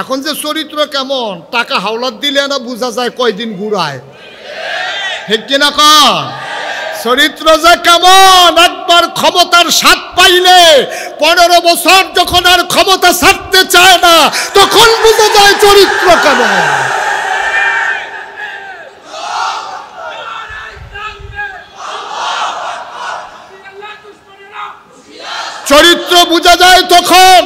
এখন যে চরিত্র কেমন টাকা হাওলাত দিলে না বোঝা যায় কয়দিন ঘুরায় ঠিক কিনা কন চরিত্র যে কেমন একবার ক্ষমতার স্বাদ পাইলে পনেরো বছর যখন আর ক্ষমতা ছাড়তে চায় না তখন বুঝে যায় চরিত্র কেমন চরিত্র বোঝা যায় তখন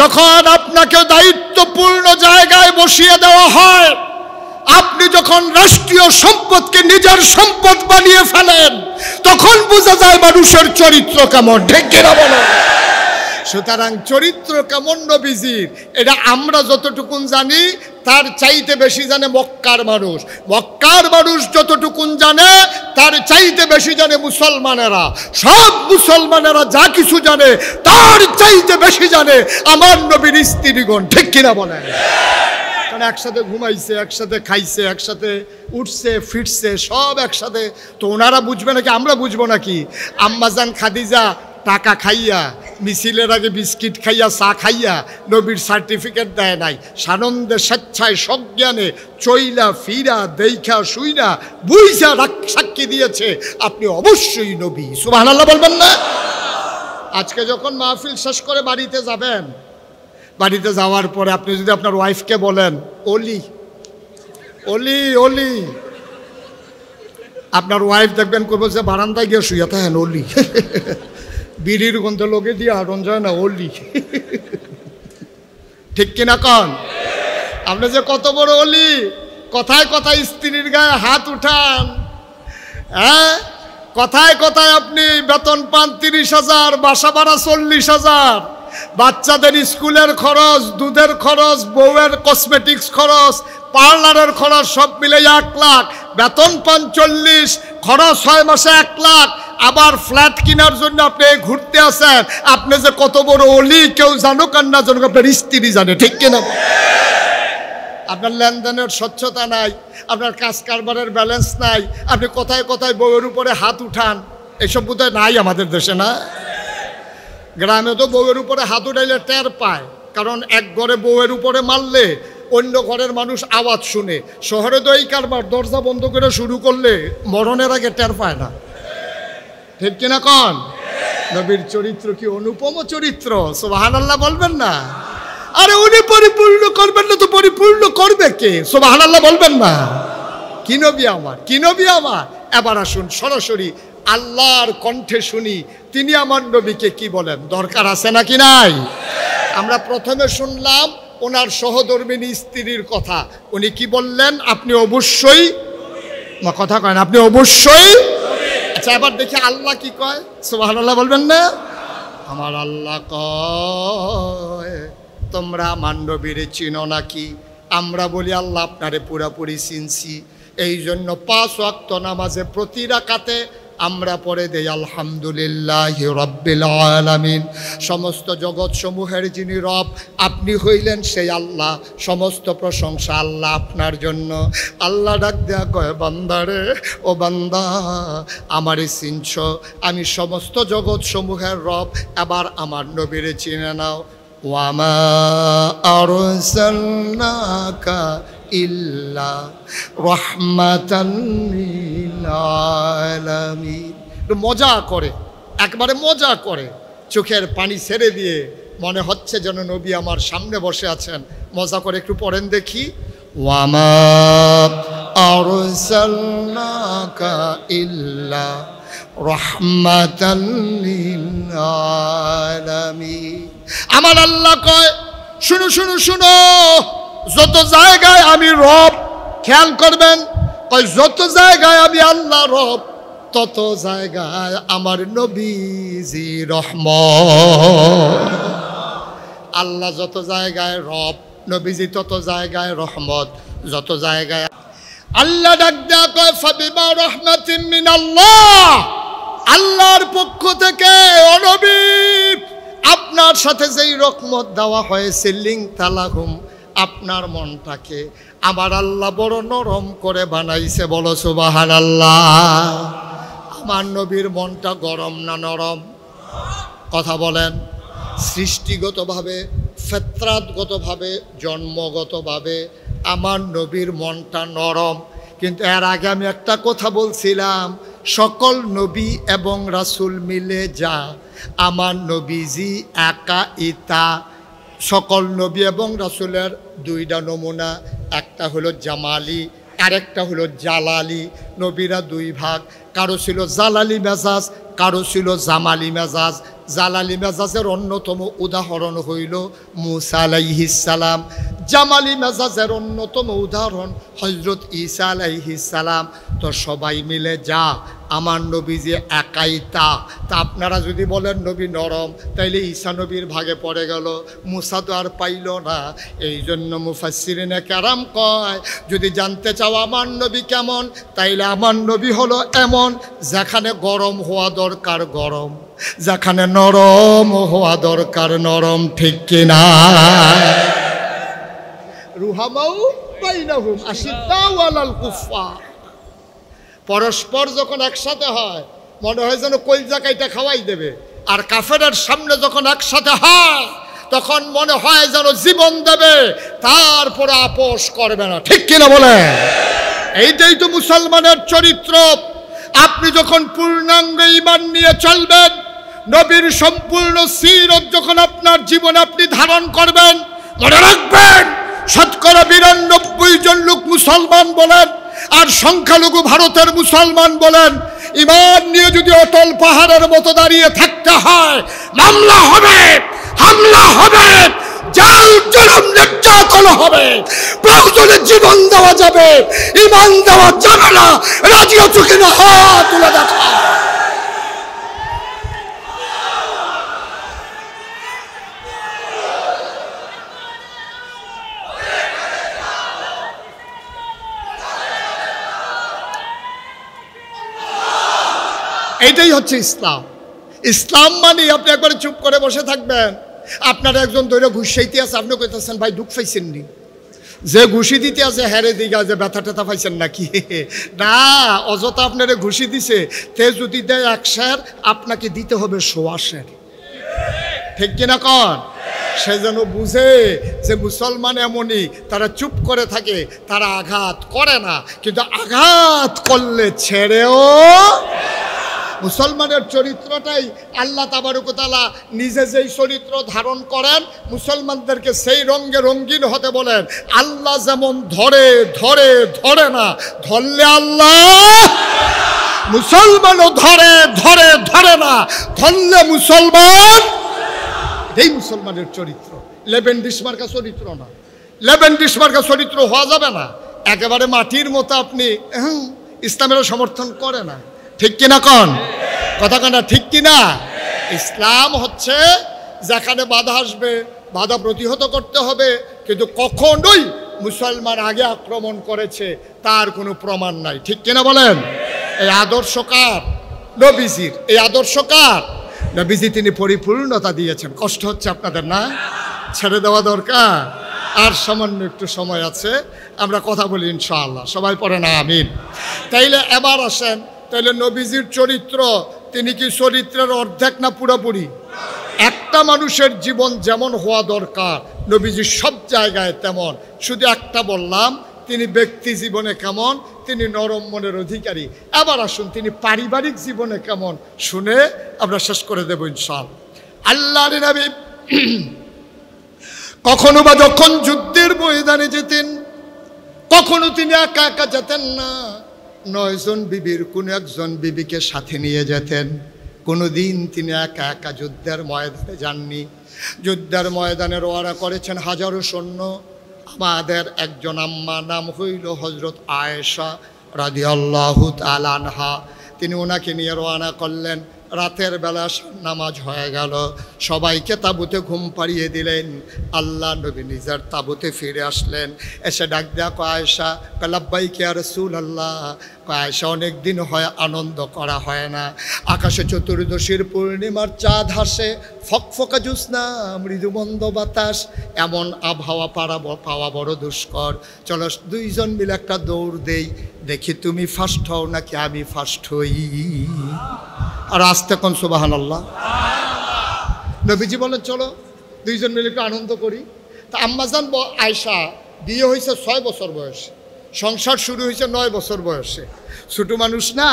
যখন আপনাকে দায়িত্বপূর্ণ জায়গায় বসিয়ে দেওয়া হয় আপনি যখন রাষ্ট্রীয় সম্পদকে নিজের সম্পদ বানিয়ে ফেলেন তখন বোঝা যায় মানুষের চরিত্র কেমন ঢেকে না সুতরাং চরিত্র কেমন নবীজির এটা আমরা যতটুকুন জানি তার চাইতে বেশি জানে মক্কার মানুষ মক্কার মানুষ যতটুকুন জানে তার চাইতে বেশি জানে মুসলমানেরা সব মুসলমানেরা যা কিছু জানে তার চাইতে বেশি জানে আমার নবীর স্ত্রীগণ ঠিক কিনা বলেন একসাথে ঘুমাইছে একসাথে খাইছে একসাথে উঠছে ফিরছে সব একসাথে তো ওনারা বুঝবে নাকি আমরা বুঝবো নাকি আম্মাজান খাদিজা টাকা খাইয়া মিছিলের আগে বিস্কিট খাইয়া চা খাইয়া নবীর সার্টিফিকেট দেয় নাই সানন্দে স্বেচ্ছায় সজ্ঞানে চইলা ফিরা দেইখা শুইনা বুঝা সাক্ষী দিয়েছে আপনি অবশ্যই নবী সুবাহ বলবেন না আজকে যখন মাহফিল শেষ করে বাড়িতে যাবেন বাড়িতে যাওয়ার পরে আপনি যদি আপনার ওয়াইফকে বলেন অলি অলি অলি আপনার ওয়াইফ দেখবেন করবো যে বারান্দায় গিয়ে শুয়ে থাকেন অলি বিড়ির গন্ধ লোকে দিয়ে আরন যায় না অলি ঠিক কিনা কন আপনি যে কত বড় অলি কথায় কথায় স্ত্রীর গায়ে হাত উঠান হ্যাঁ কথায় কথায় আপনি বেতন পান তিরিশ হাজার বাসা ভাড়া চল্লিশ হাজার বাচ্চাদের স্কুলের খরচ দুধের খরচ বউয়ের কসমেটিক্স খরচ পার্লারের খরচ সব মিলে এক লাখ বেতন পান চল্লিশ খরচ ছয় মাসে এক লাখ আবার ফ্ল্যাট কেনার জন্য আপনি ঘুরতে আসেন আপনি যে কত বড় অলি কেউ জানো কার না জানুক আপনার স্ত্রী জানে ঠিক কিনা আপনার লেনদেনের স্বচ্ছতা নাই আপনার কাজ কারবারের ব্যালেন্স নাই আপনি কোথায় কোথায় বউয়ের উপরে হাত উঠান এসব বোধহয় নাই আমাদের দেশে না গ্রামে তো বউয়ের উপরে হাত উঠাইলে টের পায় কারণ এক ঘরে বউয়ের উপরে মারলে অন্য ঘরের মানুষ আওয়াজ শুনে শহরে তো এই কারবার দরজা বন্ধ করে শুরু করলে মরণের আগে টের পায় না ঠিক কিনা কন নবীর চরিত্র কি অনুপম চরিত্র সোবাহান্লাহ আল্লাহ বলবেন না আরে উনি পরিপূর্ণ করবেন না তো পরিপূর্ণ করবে কে সোবাহান্লাহ বলবেন না কি নবী আমার কি নবী আমার এবার আসুন সরাসরি আল্লাহর কণ্ঠে শুনি তিনি আমার নবীকে কি বলেন দরকার আছে নাকি নাই আমরা প্রথমে শুনলাম ওনার সহধর্মিনী স্ত্রীর কথা উনি কি বললেন আপনি অবশ্যই কথা কয় আপনি অবশ্যই আচ্ছা এবার দেখি আল্লাহ কি কয় সোহান আল্লাহ বলবেন না আমার আল্লাহ কয় তোমরা মান্ডবীরে চিনো নাকি আমরা বলি আল্লাহ আপনারে পুরাপুরি চিনছি এই জন্য পাঁচ অক্ত নামাজে প্রতি রাকাতে আমরা পরে দেই আলহামদুলিল্লাহ রব্বিল আলামিন সমস্ত জগৎ সমূহের যিনি রব আপনি হইলেন সেই আল্লাহ সমস্ত প্রশংসা আল্লাহ আপনার জন্য আল্লাহ ডাক দেয়া কয় বান্দারে ও বান্দা আমারই চিনছ আমি সমস্ত জগৎ সমূহের রব এবার আমার নবীরে চিনে নাও ওয়ামা আর ইল্লা রহমাতাল্লিলালামি মজা করে একবারে মজা করে চোখের পানি ছেড়ে দিয়ে মনে হচ্ছে যেন নবী আমার সামনে বসে আছেন মজা করে একটু পড়েন দেখি ইল্লা আমার আল্লাহ কয় শুনো শুনো শুনো যত জায়গায় আমি রব খেয়াল করবেন ওই যত জায়গায় আমি আল্লাহ রব তত জায়গায় আমার নবীজি রহম আল্লাহ যত জায়গায় রব নবীজি তত জায়গায় রহমত যত জায়গায় আল্লাহ ডাক দেয়া কয় ফাবিমা আল্লাহ আল্লাহর পক্ষ থেকে অনবী আপনার সাথে যেই রকমত দেওয়া হয়েছে লিঙ্ক তালা আপনার মনটাকে আমার আল্লাহ বড় নরম করে বানাইছে বলো সুবাহান আল্লাহ আমার নবীর মনটা গরম না নরম কথা বলেন সৃষ্টিগতভাবে ফেতরাতগতভাবে জন্মগতভাবে আমার নবীর মনটা নরম কিন্তু এর আগে আমি একটা কথা বলছিলাম সকল নবী এবং রাসুল মিলে যা আমার নবীজি একা ইতা সকল নবী এবং রাসুলের দুইটা নমুনা একটা হলো জামালি আরেকটা হলো জালালি নবীরা দুই ভাগ কারো ছিল জালালি মেজাজ কারো ছিল জামালি মেজাজ জালালি মেজাজের অন্যতম উদাহরণ হইল মুসা আলাইহিসালাম জামালি মেজাজের অন্যতম উদাহরণ হজরত ইসা আলাইহিসালাম তো সবাই মিলে যা আমার নবী যে একাই তা তা আপনারা যদি বলেন নবী নরম তাইলে ঈশা নবীর ভাগে পড়ে গেল মুসা তো আর পাইল না এই জন্য মুফাসিরিনে ক্যারাম কয় যদি জানতে চাও আমার নবী কেমন তাইলে আমার নবী হলো এমন যেখানে গরম হওয়া দরকার গরম যেখানে নরম হওয়া দরকার নরম ঠিক কিনা রুহামাউ বাইনাহুম আশিদ্দাও আলাল কুফফার পরস্পর যখন একসাথে হয় মনে হয় যেন কলজা কাইটা খাওয়াই দেবে আর কাফেরের সামনে যখন একসাথে হয় তখন মনে হয় যেন জীবন দেবে তারপরে আপোষ করবে না ঠিক কিনা বলে এইটাই তো মুসলমানের চরিত্র আপনি যখন পূর্ণাঙ্গ ইমান নিয়ে চলবেন নবীর সম্পূর্ণ সিরত যখন আপনার জীবন আপনি ধারণ করবেন মনে রাখবেন শতকরা বিরানব্বই জন লোক মুসলমান বলেন আর সংখ্যালঘু ভারতের মুসলমান বলেন ইমান নিয়ে যদি অটল পাহাড়ের মতো দাঁড়িয়ে থাকতে হয় মামলা হবে হামলা হবে জেল জুলুম নির্যাতন হবে প্রয়োজনে জীবন দেওয়া যাবে ইমান দেওয়া যাবে না রাজি আছো কিনা হাত তুলে দেখা এটাই হচ্ছে ইসলাম ইসলাম মানে আপনি একবারে চুপ করে বসে থাকবেন আপনার একজন দৈর ঘুষ সেইতে আছে আপনি কইতেছেন ভাই দুঃখ নি যে ঘুষি দিতে আছে হ্যারে দিঘা যে ব্যথা ট্যাথা পাইছেন নাকি না অযথা আপনারে ঘুষি দিছে তে যদি দেয় এক শের আপনাকে দিতে হবে সোয়া শের ঠিক কিনা কন সে যেন বুঝে যে মুসলমান এমনই তারা চুপ করে থাকে তারা আঘাত করে না কিন্তু আঘাত করলে ছেড়েও মুসলমানের চরিত্রটাই আল্লাহ তাবারুকতালা নিজে যেই চরিত্র ধারণ করেন মুসলমানদেরকে সেই রঙ্গে রঙ্গিন হতে বলেন আল্লাহ যেমন ধরে ধরে ধরে না ধরলে আল্লাহ মুসলমানও ধরে ধরে ধরে না ধরলে মুসলমান এই মুসলমানের চরিত্র লেবেন ডিসমার্কা চরিত্র না লেবেন ডিসমার্কা চরিত্র হওয়া যাবে না একেবারে মাটির মতো আপনি হ্যাঁ, ইসলামেরও সমর্থন করে না ঠিক কিনা কন কথা কনটা ঠিক কিনা ইসলাম হচ্ছে যেখানে বাধা আসবে বাধা প্রতিহত করতে হবে কিন্তু কখনোই মুসলমান আগে আক্রমণ করেছে তার কোনো প্রমাণ নাই ঠিক কিনা বলেন এই আদর্শ কার নবীজির এই আদর্শ কার নবীজি তিনি পরিপূর্ণতা দিয়েছেন কষ্ট হচ্ছে আপনাদের না ছেড়ে দেওয়া দরকার আর সামান্য একটু সময় আছে আমরা কথা বলি ইনশাআল্লাহ সবাই পড়ে না আমিন তাইলে এবার আসেন তাহলে নবীজির চরিত্র তিনি কি চরিত্রের অর্ধেক না পুরোপুরি একটা মানুষের জীবন যেমন হওয়া দরকার নবীজি সব জায়গায় তেমন শুধু একটা বললাম তিনি ব্যক্তি জীবনে কেমন তিনি নরম মনের অধিকারী আবার আসুন তিনি পারিবারিক জীবনে কেমন শুনে আমরা শেষ করে দেব ইনশাল আল্লাহ নবী কখনো বা যখন যুদ্ধের ময়দানে যেতেন কখনো তিনি একা একা যেতেন না নয়জন বিবির কোনো একজন বিবিকে সাথে নিয়ে যেতেন কোনো দিন তিনি একা একা যুদ্ধের ময়দানে যাননি যুদ্ধের ময়দানে রোয়ারা করেছেন হাজারো সৈন্য আমাদের একজন আম্মা নাম হইল হজরত আয়েশা আল আনহা তিনি ওনাকে নিয়ে রোয়ানা করলেন রাতের বেলা নামাজ হয়ে গেল সবাইকে তাবুতে ঘুম পাড়িয়ে দিলেন আল্লাহ নবী নিজের তাবুতে ফিরে আসলেন এসে ডাক দেয়া কয়েশা কালাব্বাই কে আর সুল আল্লাহ কয়েশা অনেক দিন হয় আনন্দ করা হয় না আকাশে চতুর্দশীর পূর্ণিমার চাঁদ হাসে ফকফকা জুসনা মৃদুমন্দ বাতাস এমন আবহাওয়া পাড়া পাওয়া বড় দুষ্কর চলো দুইজন মিলে একটা দৌড় দেই দেখি তুমি ফার্স্ট হও নাকি আমি ফার্স্ট হই আর আসতে কোন সুবাহান আল্লাহ নবীজি বলেন চলো দুইজন মিলে একটু আনন্দ করি তা আম্মাজান আয়সা বিয়ে হয়েছে ছয় বছর বয়সে সংসার শুরু হয়েছে নয় বছর বয়সে ছোটো মানুষ না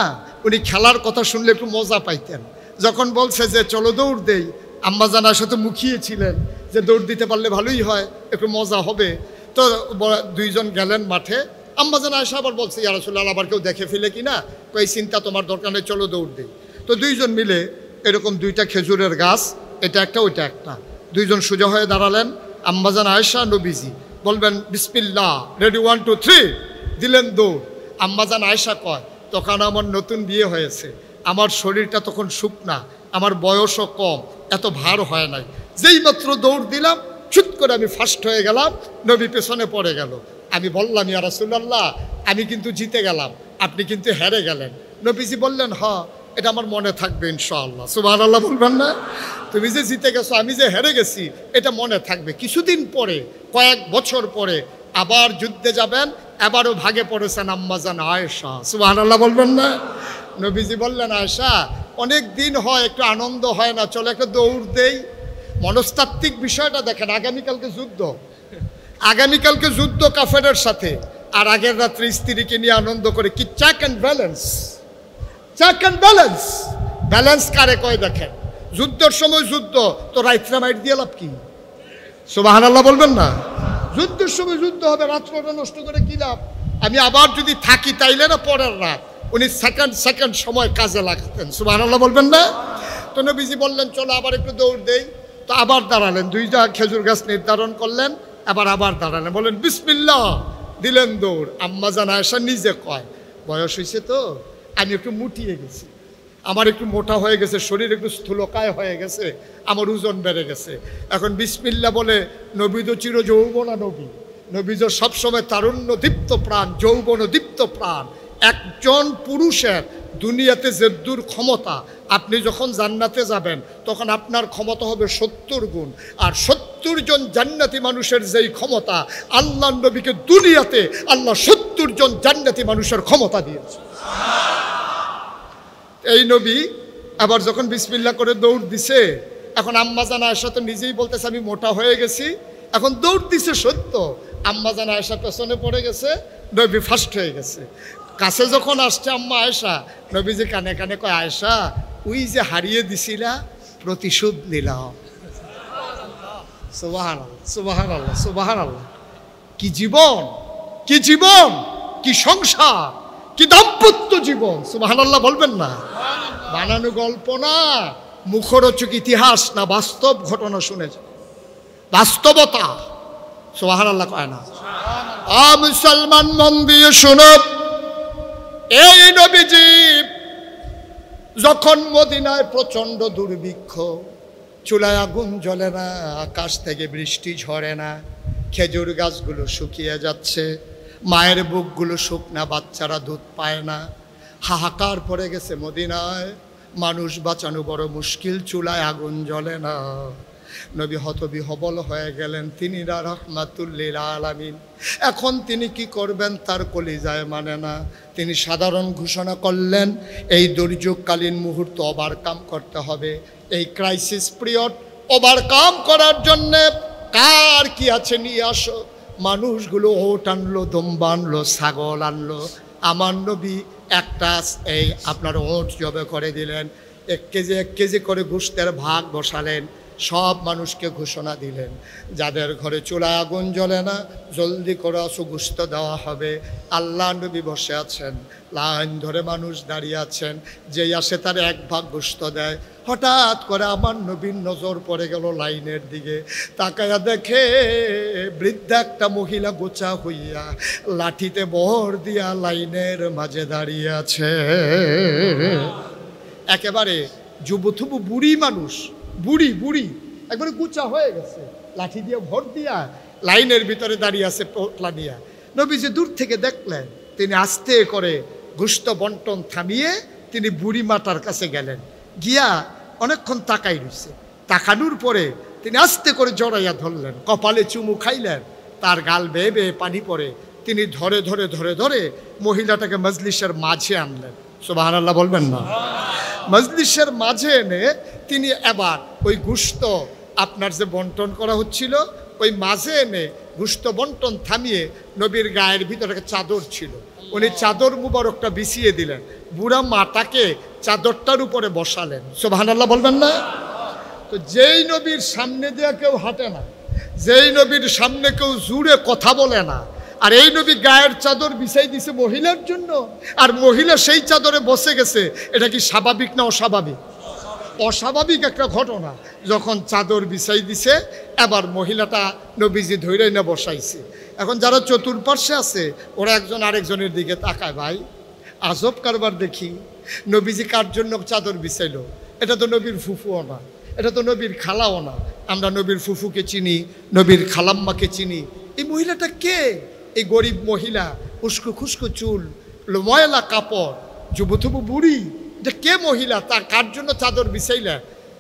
উনি খেলার কথা শুনলে একটু মজা পাইতেন যখন বলছে যে চলো দৌড় দেই আম্মা জানার সাথে মুখিয়েছিলেন যে দৌড় দিতে পারলে ভালোই হয় একটু মজা হবে তো দুইজন গেলেন মাঠে আম্মা জানা এসে আবার বলছে ইয়ারসুল্লাহ আবার কেউ দেখে ফেলে কি না এই চিন্তা তোমার দরকার নেই চলো দৌড় দেই তো দুইজন মিলে এরকম দুইটা খেজুরের গাছ এটা একটা ওইটা একটা দুইজন সোজা হয়ে দাঁড়ালেন আম্মাজান আয়েশা নবীজি বলবেন বিসপিল্লা রেডি ওয়ান টু থ্রি দিলেন দৌড় আম্মাজান আয়সা কয় তখন আমার নতুন বিয়ে হয়েছে আমার শরীরটা তখন শুকনা আমার বয়সও কম এত ভার হয় নাই যেই মাত্র দৌড় দিলাম চুপ করে আমি ফার্স্ট হয়ে গেলাম নবী পেছনে পড়ে গেল আমি বললাম ইয়া রাসুল্লাহ আমি কিন্তু জিতে গেলাম আপনি কিন্তু হেরে গেলেন নবীজি বললেন হ এটা আমার মনে থাকবে ইনশাআল্লাহ সুবাহ আল্লাহ বলবেন না তুমি যে জিতে গেছো আমি যে হেরে গেছি এটা মনে থাকবে কিছুদিন পরে কয়েক বছর পরে আবার যুদ্ধে যাবেন এবারও ভাগে পড়েছেন আম্মাজান আয়েশা সুবাহ বলবেন না নবীজি বললেন আয়েশা অনেক দিন হয় একটু আনন্দ হয় না চলে একটা দৌড় দেই মনস্তাত্ত্বিক বিষয়টা দেখেন আগামীকালকে যুদ্ধ আগামীকালকে যুদ্ধ কাফেরের সাথে আর আগের রাত্রে স্ত্রীকে নিয়ে আনন্দ করে কি check and balance check and balance balance কারে কয় দেখেন যুদ্ধের সময় যুদ্ধ তো রাইতরা মাইট দিয়ে লাভ কি সুবাহ বলবেন না যুদ্ধের সময় যুদ্ধ হবে রাত্রটা নষ্ট করে কি লাভ আমি আবার যদি থাকি তাইলে না পরের রাত উনি সেকেন্ড সেকেন্ড সময় কাজে লাগতেন আল্লাহ বলবেন না তো নবীজি বললেন চলো আবার একটু দৌড় দেই তো আবার দাঁড়ালেন দুইটা খেজুর গাছ নির্ধারণ করলেন আবার আবার দাঁড়ালেন বলেন বিসমিল্লা দিলেন দৌড় আম্মা জানা আসা নিজে কয় বয়স হয়েছে তো আমি একটু মুটিয়ে গেছি আমার একটু মোটা হয়ে গেছে শরীর একটু স্থূলকায় হয়ে গেছে আমার ওজন বেড়ে গেছে এখন বিসমিল্লা বলে নবী তো চির যৌবনা নবী নবী তো সবসময় তারুণ্য দীপ্ত প্রাণ যৌবন দীপ্ত প্রাণ একজন পুরুষের দুনিয়াতে জেদ্দুর ক্ষমতা আপনি যখন জান্নাতে যাবেন তখন আপনার ক্ষমতা হবে সত্তর গুণ আর সত্তর জন জান্নাতি মানুষের যেই ক্ষমতা আল্লাহ নবীকে দুনিয়াতে আল্লাহ সত্তর জন জান্নাতি মানুষের ক্ষমতা দিয়েছে এই নবী আবার যখন বিসমিল্লা করে দৌড় দিছে এখন আম্মাজান আয়সা তো নিজেই বলতেছে আমি মোটা হয়ে গেছি এখন দৌড় দিছে সত্য আম্মাজান আয়সা পেছনে পড়ে গেছে নবী ফার্স্ট হয়ে গেছে কাছে যখন আসছে আম্মা আয়সা যে কানে কানে কয় আয়সা উই যে হারিয়ে দিছিলা প্রতিশোধ নিলাম সুবাহান সুবাহান আল্লাহ সুবাহান আল্লাহ কি জীবন কি জীবন কি সংসার কি দাম দাম্পত্য জীবন সুবাহ বলবেন না বানানো গল্প না মুখরোচক ইতিহাস না বাস্তব ঘটনা শুনেছে বাস্তবতা সুবাহ কয় না আ মুসলমান মন দিয়ে শুন এই নবীজি যখন মদিনায় প্রচণ্ড দুর্ভিক্ষ চুলায় আগুন জ্বলে না আকাশ থেকে বৃষ্টি ঝরে না খেজুর গাছগুলো শুকিয়ে যাচ্ছে মায়ের বুকগুলো শুকনা বাচ্চারা দুধ পায় না হাহাকার পড়ে গেছে মদিনায় মানুষ বাঁচানো বড় মুশকিল চুলায় আগুন জ্বলে না নবী হতবিহবল হয়ে গেলেন তিনি রহমাতুল্লিল আলামিন এখন তিনি কি করবেন তার কলিজায় মানে না তিনি সাধারণ ঘোষণা করলেন এই দুর্যোগকালীন মুহূর্ত ওভারকাম করতে হবে এই ক্রাইসিস পিরিয়ড ওভারকাম করার জন্যে কার কি আছে নিয়ে আসো মানুষগুলো ওট আনলো দম্ব আনলো ছাগল আনলো আমার নবী একটা এই আপনার ওট জবে করে দিলেন এক কেজি এক কেজি করে গোস্তের ভাগ বসালেন সব মানুষকে ঘোষণা দিলেন যাদের ঘরে চুলা আগুন জ্বলে না জলদি করে অসুগুস্ত দেওয়া হবে আল্লাহ নবী বসে আছেন লাইন ধরে মানুষ দাঁড়িয়ে আছেন যেই আসে তার এক ভাগ গুস্ত দেয় হঠাৎ করে আমার নবীন নজর পড়ে গেল লাইনের দিকে তাকায়া দেখে বৃদ্ধ একটা মহিলা গোচা হইয়া লাঠিতে বর দিয়া লাইনের মাঝে দাঁড়িয়ে আছে একেবারে যুবথুবু বুড়ি মানুষ বুড়ি বুড়ি একবারে গুচা হয়ে গেছে লাঠি দিয়ে ভর দিয়া লাইনের ভিতরে দাঁড়িয়ে আছে পোটলা নিয়ে নবীজি দূর থেকে দেখলেন তিনি আস্তে করে গুষ্ট বন্টন থামিয়ে তিনি বুড়ি মাতার কাছে গেলেন গিয়া অনেকক্ষণ তাকাই রয়েছে তাকানোর পরে তিনি আস্তে করে জড়াইয়া ধরলেন কপালে চুমু খাইলেন তার গাল বেয়ে বেয়ে পানি পড়ে তিনি ধরে ধরে ধরে ধরে মহিলাটাকে মজলিসের মাঝে আনলেন সুবাহ বলবেন না মজলিসের মাঝে এনে তিনি এবার ওই গুস্ত আপনার যে বন্টন করা হচ্ছিল ওই মাঝে এনে গুস্ত বন্টন থামিয়ে নবীর গায়ের ভিতরে একটা চাদর ছিল উনি চাদর মুবারকটা বিছিয়ে দিলেন বুড়া মাটাকে চাদরটার উপরে বসালেন সোভানাল্লাহ বলবেন না তো যেই নবীর সামনে দেওয়া কেউ হাঁটে না যেই নবীর সামনে কেউ জুড়ে কথা বলে না আর এই নবী গায়ের চাদর বিছাই দিছে মহিলার জন্য আর মহিলা সেই চাদরে বসে গেছে এটা কি স্বাভাবিক না অস্বাভাবিক অস্বাভাবিক একটা ঘটনা যখন চাদর বিছাই দিছে এবার মহিলাটা নবীজি ধৈরে না বসাইছে এখন যারা চতুর্পার্শ্বে আছে ওরা একজন আরেকজনের দিকে তাকায় ভাই আজব কারবার দেখি নবীজি কার জন্য চাদর বিছাইল এটা তো নবীর ফুফুও না এটা তো নবীর খালাও না আমরা নবীর ফুফুকে চিনি নবীর খালাম্মাকে চিনি এই মহিলাটা কে এই গরিব মহিলা উস্কু খুস্কু চুল ময়লা কাপড় যুবথুবু বুড়ি যে কে মহিলা তার কার জন্য চাদর বিছাইলা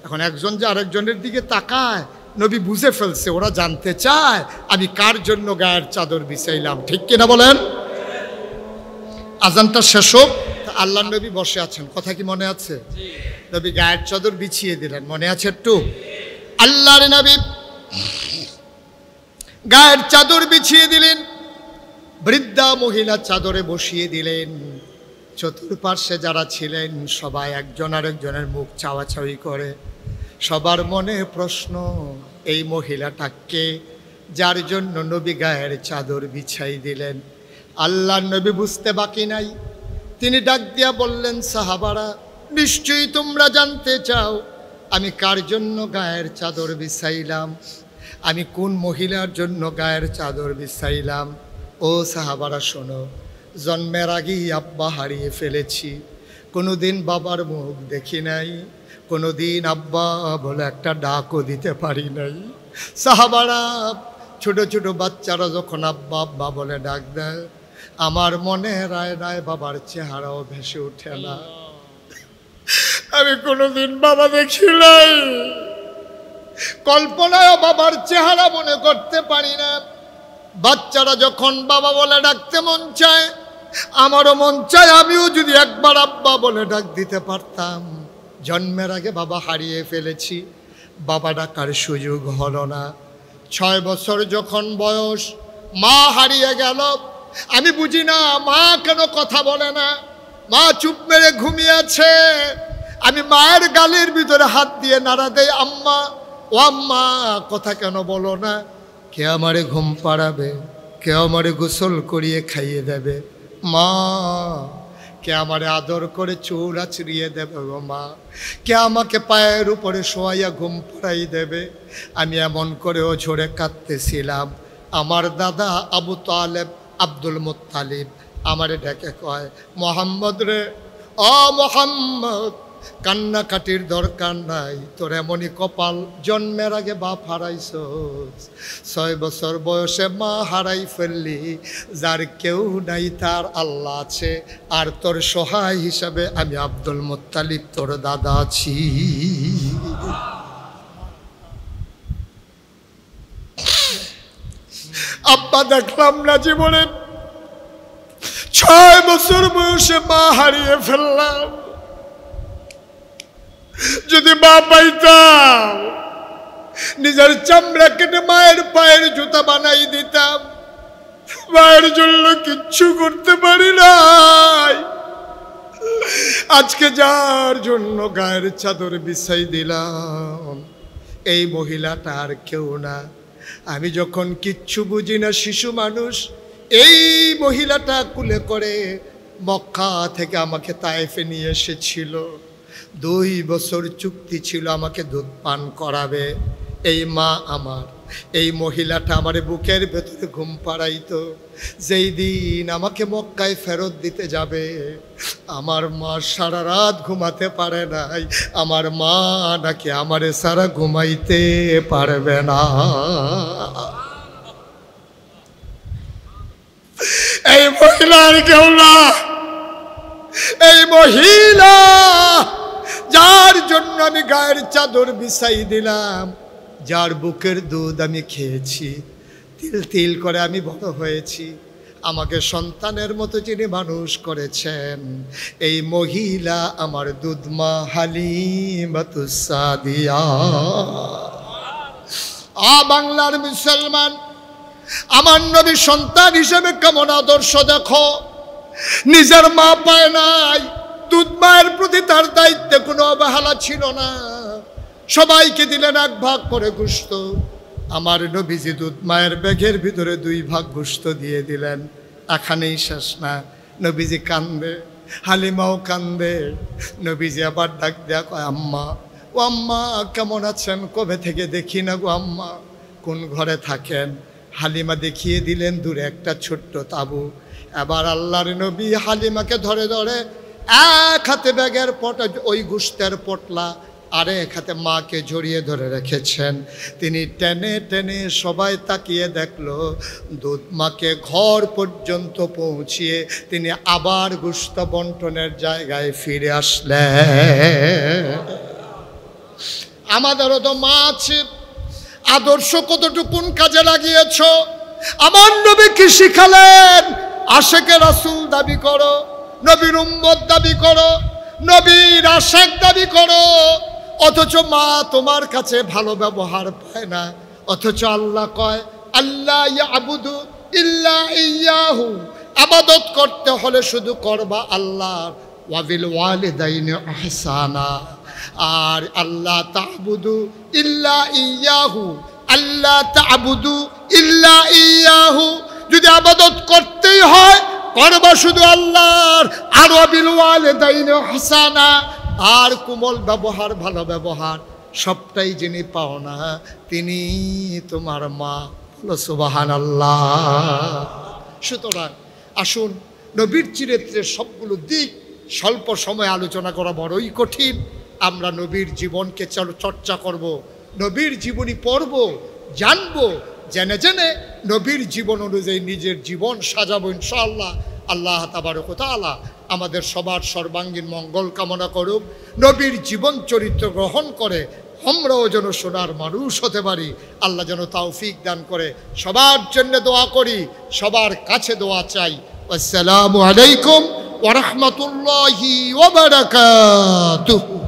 এখন একজন যে আরেকজনের দিকে তাকায় নবী বুঝে ফেলছে ওরা জানতে চায় আমি কার জন্য গায়ের চাদর বিছাইলাম ঠিক কিনা বলেন আজানটা শেষ হোক আল্লাহ নবী বসে আছেন কথা কি মনে আছে নবী গায়ের চাদর বিছিয়ে দিলেন মনে আছে একটু আল্লাহ নবী গায়ের চাদর বিছিয়ে দিলেন বৃদ্ধা মহিলা চাদরে বসিয়ে দিলেন চতুর্পার্শ্বে যারা ছিলেন সবাই একজন আরেকজনের মুখ চাওয়াচাওয়ি করে সবার মনে প্রশ্ন এই মহিলাটাকে যার জন্য নবী গায়ের চাদর বিছাই দিলেন আল্লাহ নবী বুঝতে বাকি নাই তিনি ডাক দিয়া বললেন সাহাবারা নিশ্চয়ই তোমরা জানতে চাও আমি কার জন্য গায়ের চাদর বিছাইলাম আমি কোন মহিলার জন্য গায়ের চাদর বিছাইলাম ও সাহাবারা শোনো জন্মের আগেই আব্বা হারিয়ে ফেলেছি কোনো দিন বাবার মুখ দেখি নাই কোনো দিন আব্বা বলে একটা ডাকও দিতে পারি নাই সাহাবারা ছোট ছোট বাচ্চারা যখন আব্বা আব্বা বলে ডাক দেয় আমার মনে রায় রায় বাবার চেহারাও ভেসে ওঠে না আমি কোনোদিন বাবা দেখি নাই কল্পনায় বাবার চেহারা মনে করতে পারি না বাচ্চারা যখন বাবা বলে ডাকতে মন চায় আমারও মন চায় আমিও যদি একবার আব্বা বলে ডাক দিতে পারতাম জন্মের আগে বাবা হারিয়ে ফেলেছি বাবা ডাকার সুযোগ হল না ছয় বছর যখন বয়স মা হারিয়ে গেল আমি বুঝি না মা কেন কথা বলে না মা চুপ মেরে ঘুমিয়েছে আমি মায়ের গালের ভিতরে হাত দিয়ে নাড়া দেয় আম্মা ও আম্মা কথা কেন বলো না কে আমারে ঘুম পাড়াবে কে আমারে গোসল করিয়ে খাইয়ে দেবে মা কে আমারে আদর করে চৌড়া চিরিয়ে দেবে গো মা কে আমাকে পায়ের উপরে শোয়াইয়া ঘুম পাড়াই দেবে আমি এমন করেও ঝরে কাঁদতেছিলাম আমার দাদা আবু তালেব আব্দুল মোত্তালিব আমারে ডেকে কয় মোহাম্মদ রে অ মোহাম্মদ কান্নাকাটির দরকার নাই তোর এমনই কপাল জন্মের আগে বাপ হারাইছ ছয় বছর বয়সে মা হারাই ফেললি যার কেউ নাই তার আল্লাহ আছে আর তোর সহায় হিসাবে আমি আব্দুল মোত্তালিব তোর দাদা আছি আব্বা দেখলাম না জীবনে ছয় বছর বয়সে মা হারিয়ে ফেললাম যদি মা পাইতাম নিজের চামড়া কেটে মায়ের পায়ের জুতা বানাই দিতাম মায়ের জন্য কিচ্ছু করতে পারি নাই আজকে যার জন্য গায়ের চাদর বিছাই দিলাম এই মহিলাটা আর কেউ না আমি যখন কিচ্ছু বুঝি না শিশু মানুষ এই মহিলাটা কুলে করে মক্কা থেকে আমাকে তায়েফে নিয়ে এসেছিল দুই বছর চুক্তি ছিল আমাকে দুধ পান করাবে এই মা আমার এই মহিলাটা আমার বুকের ভেতরে ঘুম পাড়াইত যেই দিন আমাকে মক্কায় ফেরত দিতে যাবে আমার মা সারা রাত ঘুমাতে পারে নাই আমার মা নাকি আমারে সারা ঘুমাইতে পারবে না এই মহিলার কেউ না এই মহিলা যার জন্য আমি গায়ের চাদর বিছাই দিলাম যার বুকের দুধ আমি খেয়েছি তিল তিল করে আমি বড় হয়েছি আমাকে সন্তানের মতো যিনি মানুষ করেছেন এই মহিলা আমার দুধমা হালিমাতুসাদিয়া আ বাংলার মুসলমান আমার নবী সন্তান হিসেবে কেমন আদর্শ দেখো নিজের মা পায় নাই দুধ মায়ের প্রতি তার দায়িত্বে কোনো অবহেলা ছিল না সবাইকে দিলেন এক ভাগ করে ঘুষত আমার নবীজি দুধ মায়ের ব্যাগের ভিতরে দুই ভাগ ঘুষত দিয়ে দিলেন এখানেই শেষ না নবীজি কান্দে হালিমাও কান্দে নবীজি আবার ডাক দেয়া কয় আম্মা ও আম্মা কেমন আছেন কবে থেকে দেখি না গো আম্মা কোন ঘরে থাকেন হালিমা দেখিয়ে দিলেন দূরে একটা ছোট্ট তাবু এবার আল্লাহর নবী হালিমাকে ধরে ধরে এক হাতে ব্যাগের পট ওই গুস্তের পটলা আরে হাতে মাকে জড়িয়ে ধরে রেখেছেন তিনি টেনে টেনে সবাই তাকিয়ে দেখলো দুধ মাকে ঘর পর্যন্ত পৌঁছিয়ে তিনি আবার গুস্ত বন্টনের জায়গায় ফিরে আসলেন আমাদেরও তো মা আছে আদর্শ কতটুকুন কাজে লাগিয়েছ আমার নবী কি শিখালেন আশেকে রাসুল দাবি করো নবীর উম্মত দাবি করো নবীর আশেক দাবি করো অথচ মা তোমার কাছে ভালো ব্যবহার পায় না অথচ আল্লাহ কয় আল্লাহ আবুদু ইল্লা ইয়াহু আবাদত করতে হলে শুধু করবা আল্লাহ ওয়াবিল ওয়ালিদাইন আহসানা আর আল্লাহ তাবুদু ইল্লা ইয়াহু আল্লাহ তাবুদু ইল্লা ইয়াহু যদি আবাদত করতেই হয় করবা শুধু আল্লাহর আর অবিলওয়ালেদাইন হাসানা আর কোমল ব্যবহার ভালো ব্যবহার সবটাই যিনি পাওনা তিনি তোমার মা সুবাহান আল্লাহ সুতরাং আসুন নবীর চিরিত্রের সবগুলো দিক স্বল্প সময় আলোচনা করা বড়ই কঠিন আমরা নবীর জীবনকে চর্চা করব নবীর জীবনী পড়ব জানবো জেনে জেনে নবীর জীবন অনুযায়ী নিজের জীবন সাজাবো ইনশাআল্লাহ আল্লাহ তাবারক তালা আমাদের সবার সর্বাঙ্গীন মঙ্গল কামনা করুক নবীর জীবন চরিত্র গ্রহণ করে আমরাও যেন সোনার মানুষ হতে পারি আল্লাহ যেন তাওফিক দান করে সবার জন্য দোয়া করি সবার কাছে দোয়া চাই আসসালামু আলাইকুম ওরহমতুল্লাহ ওবরাকাতুহু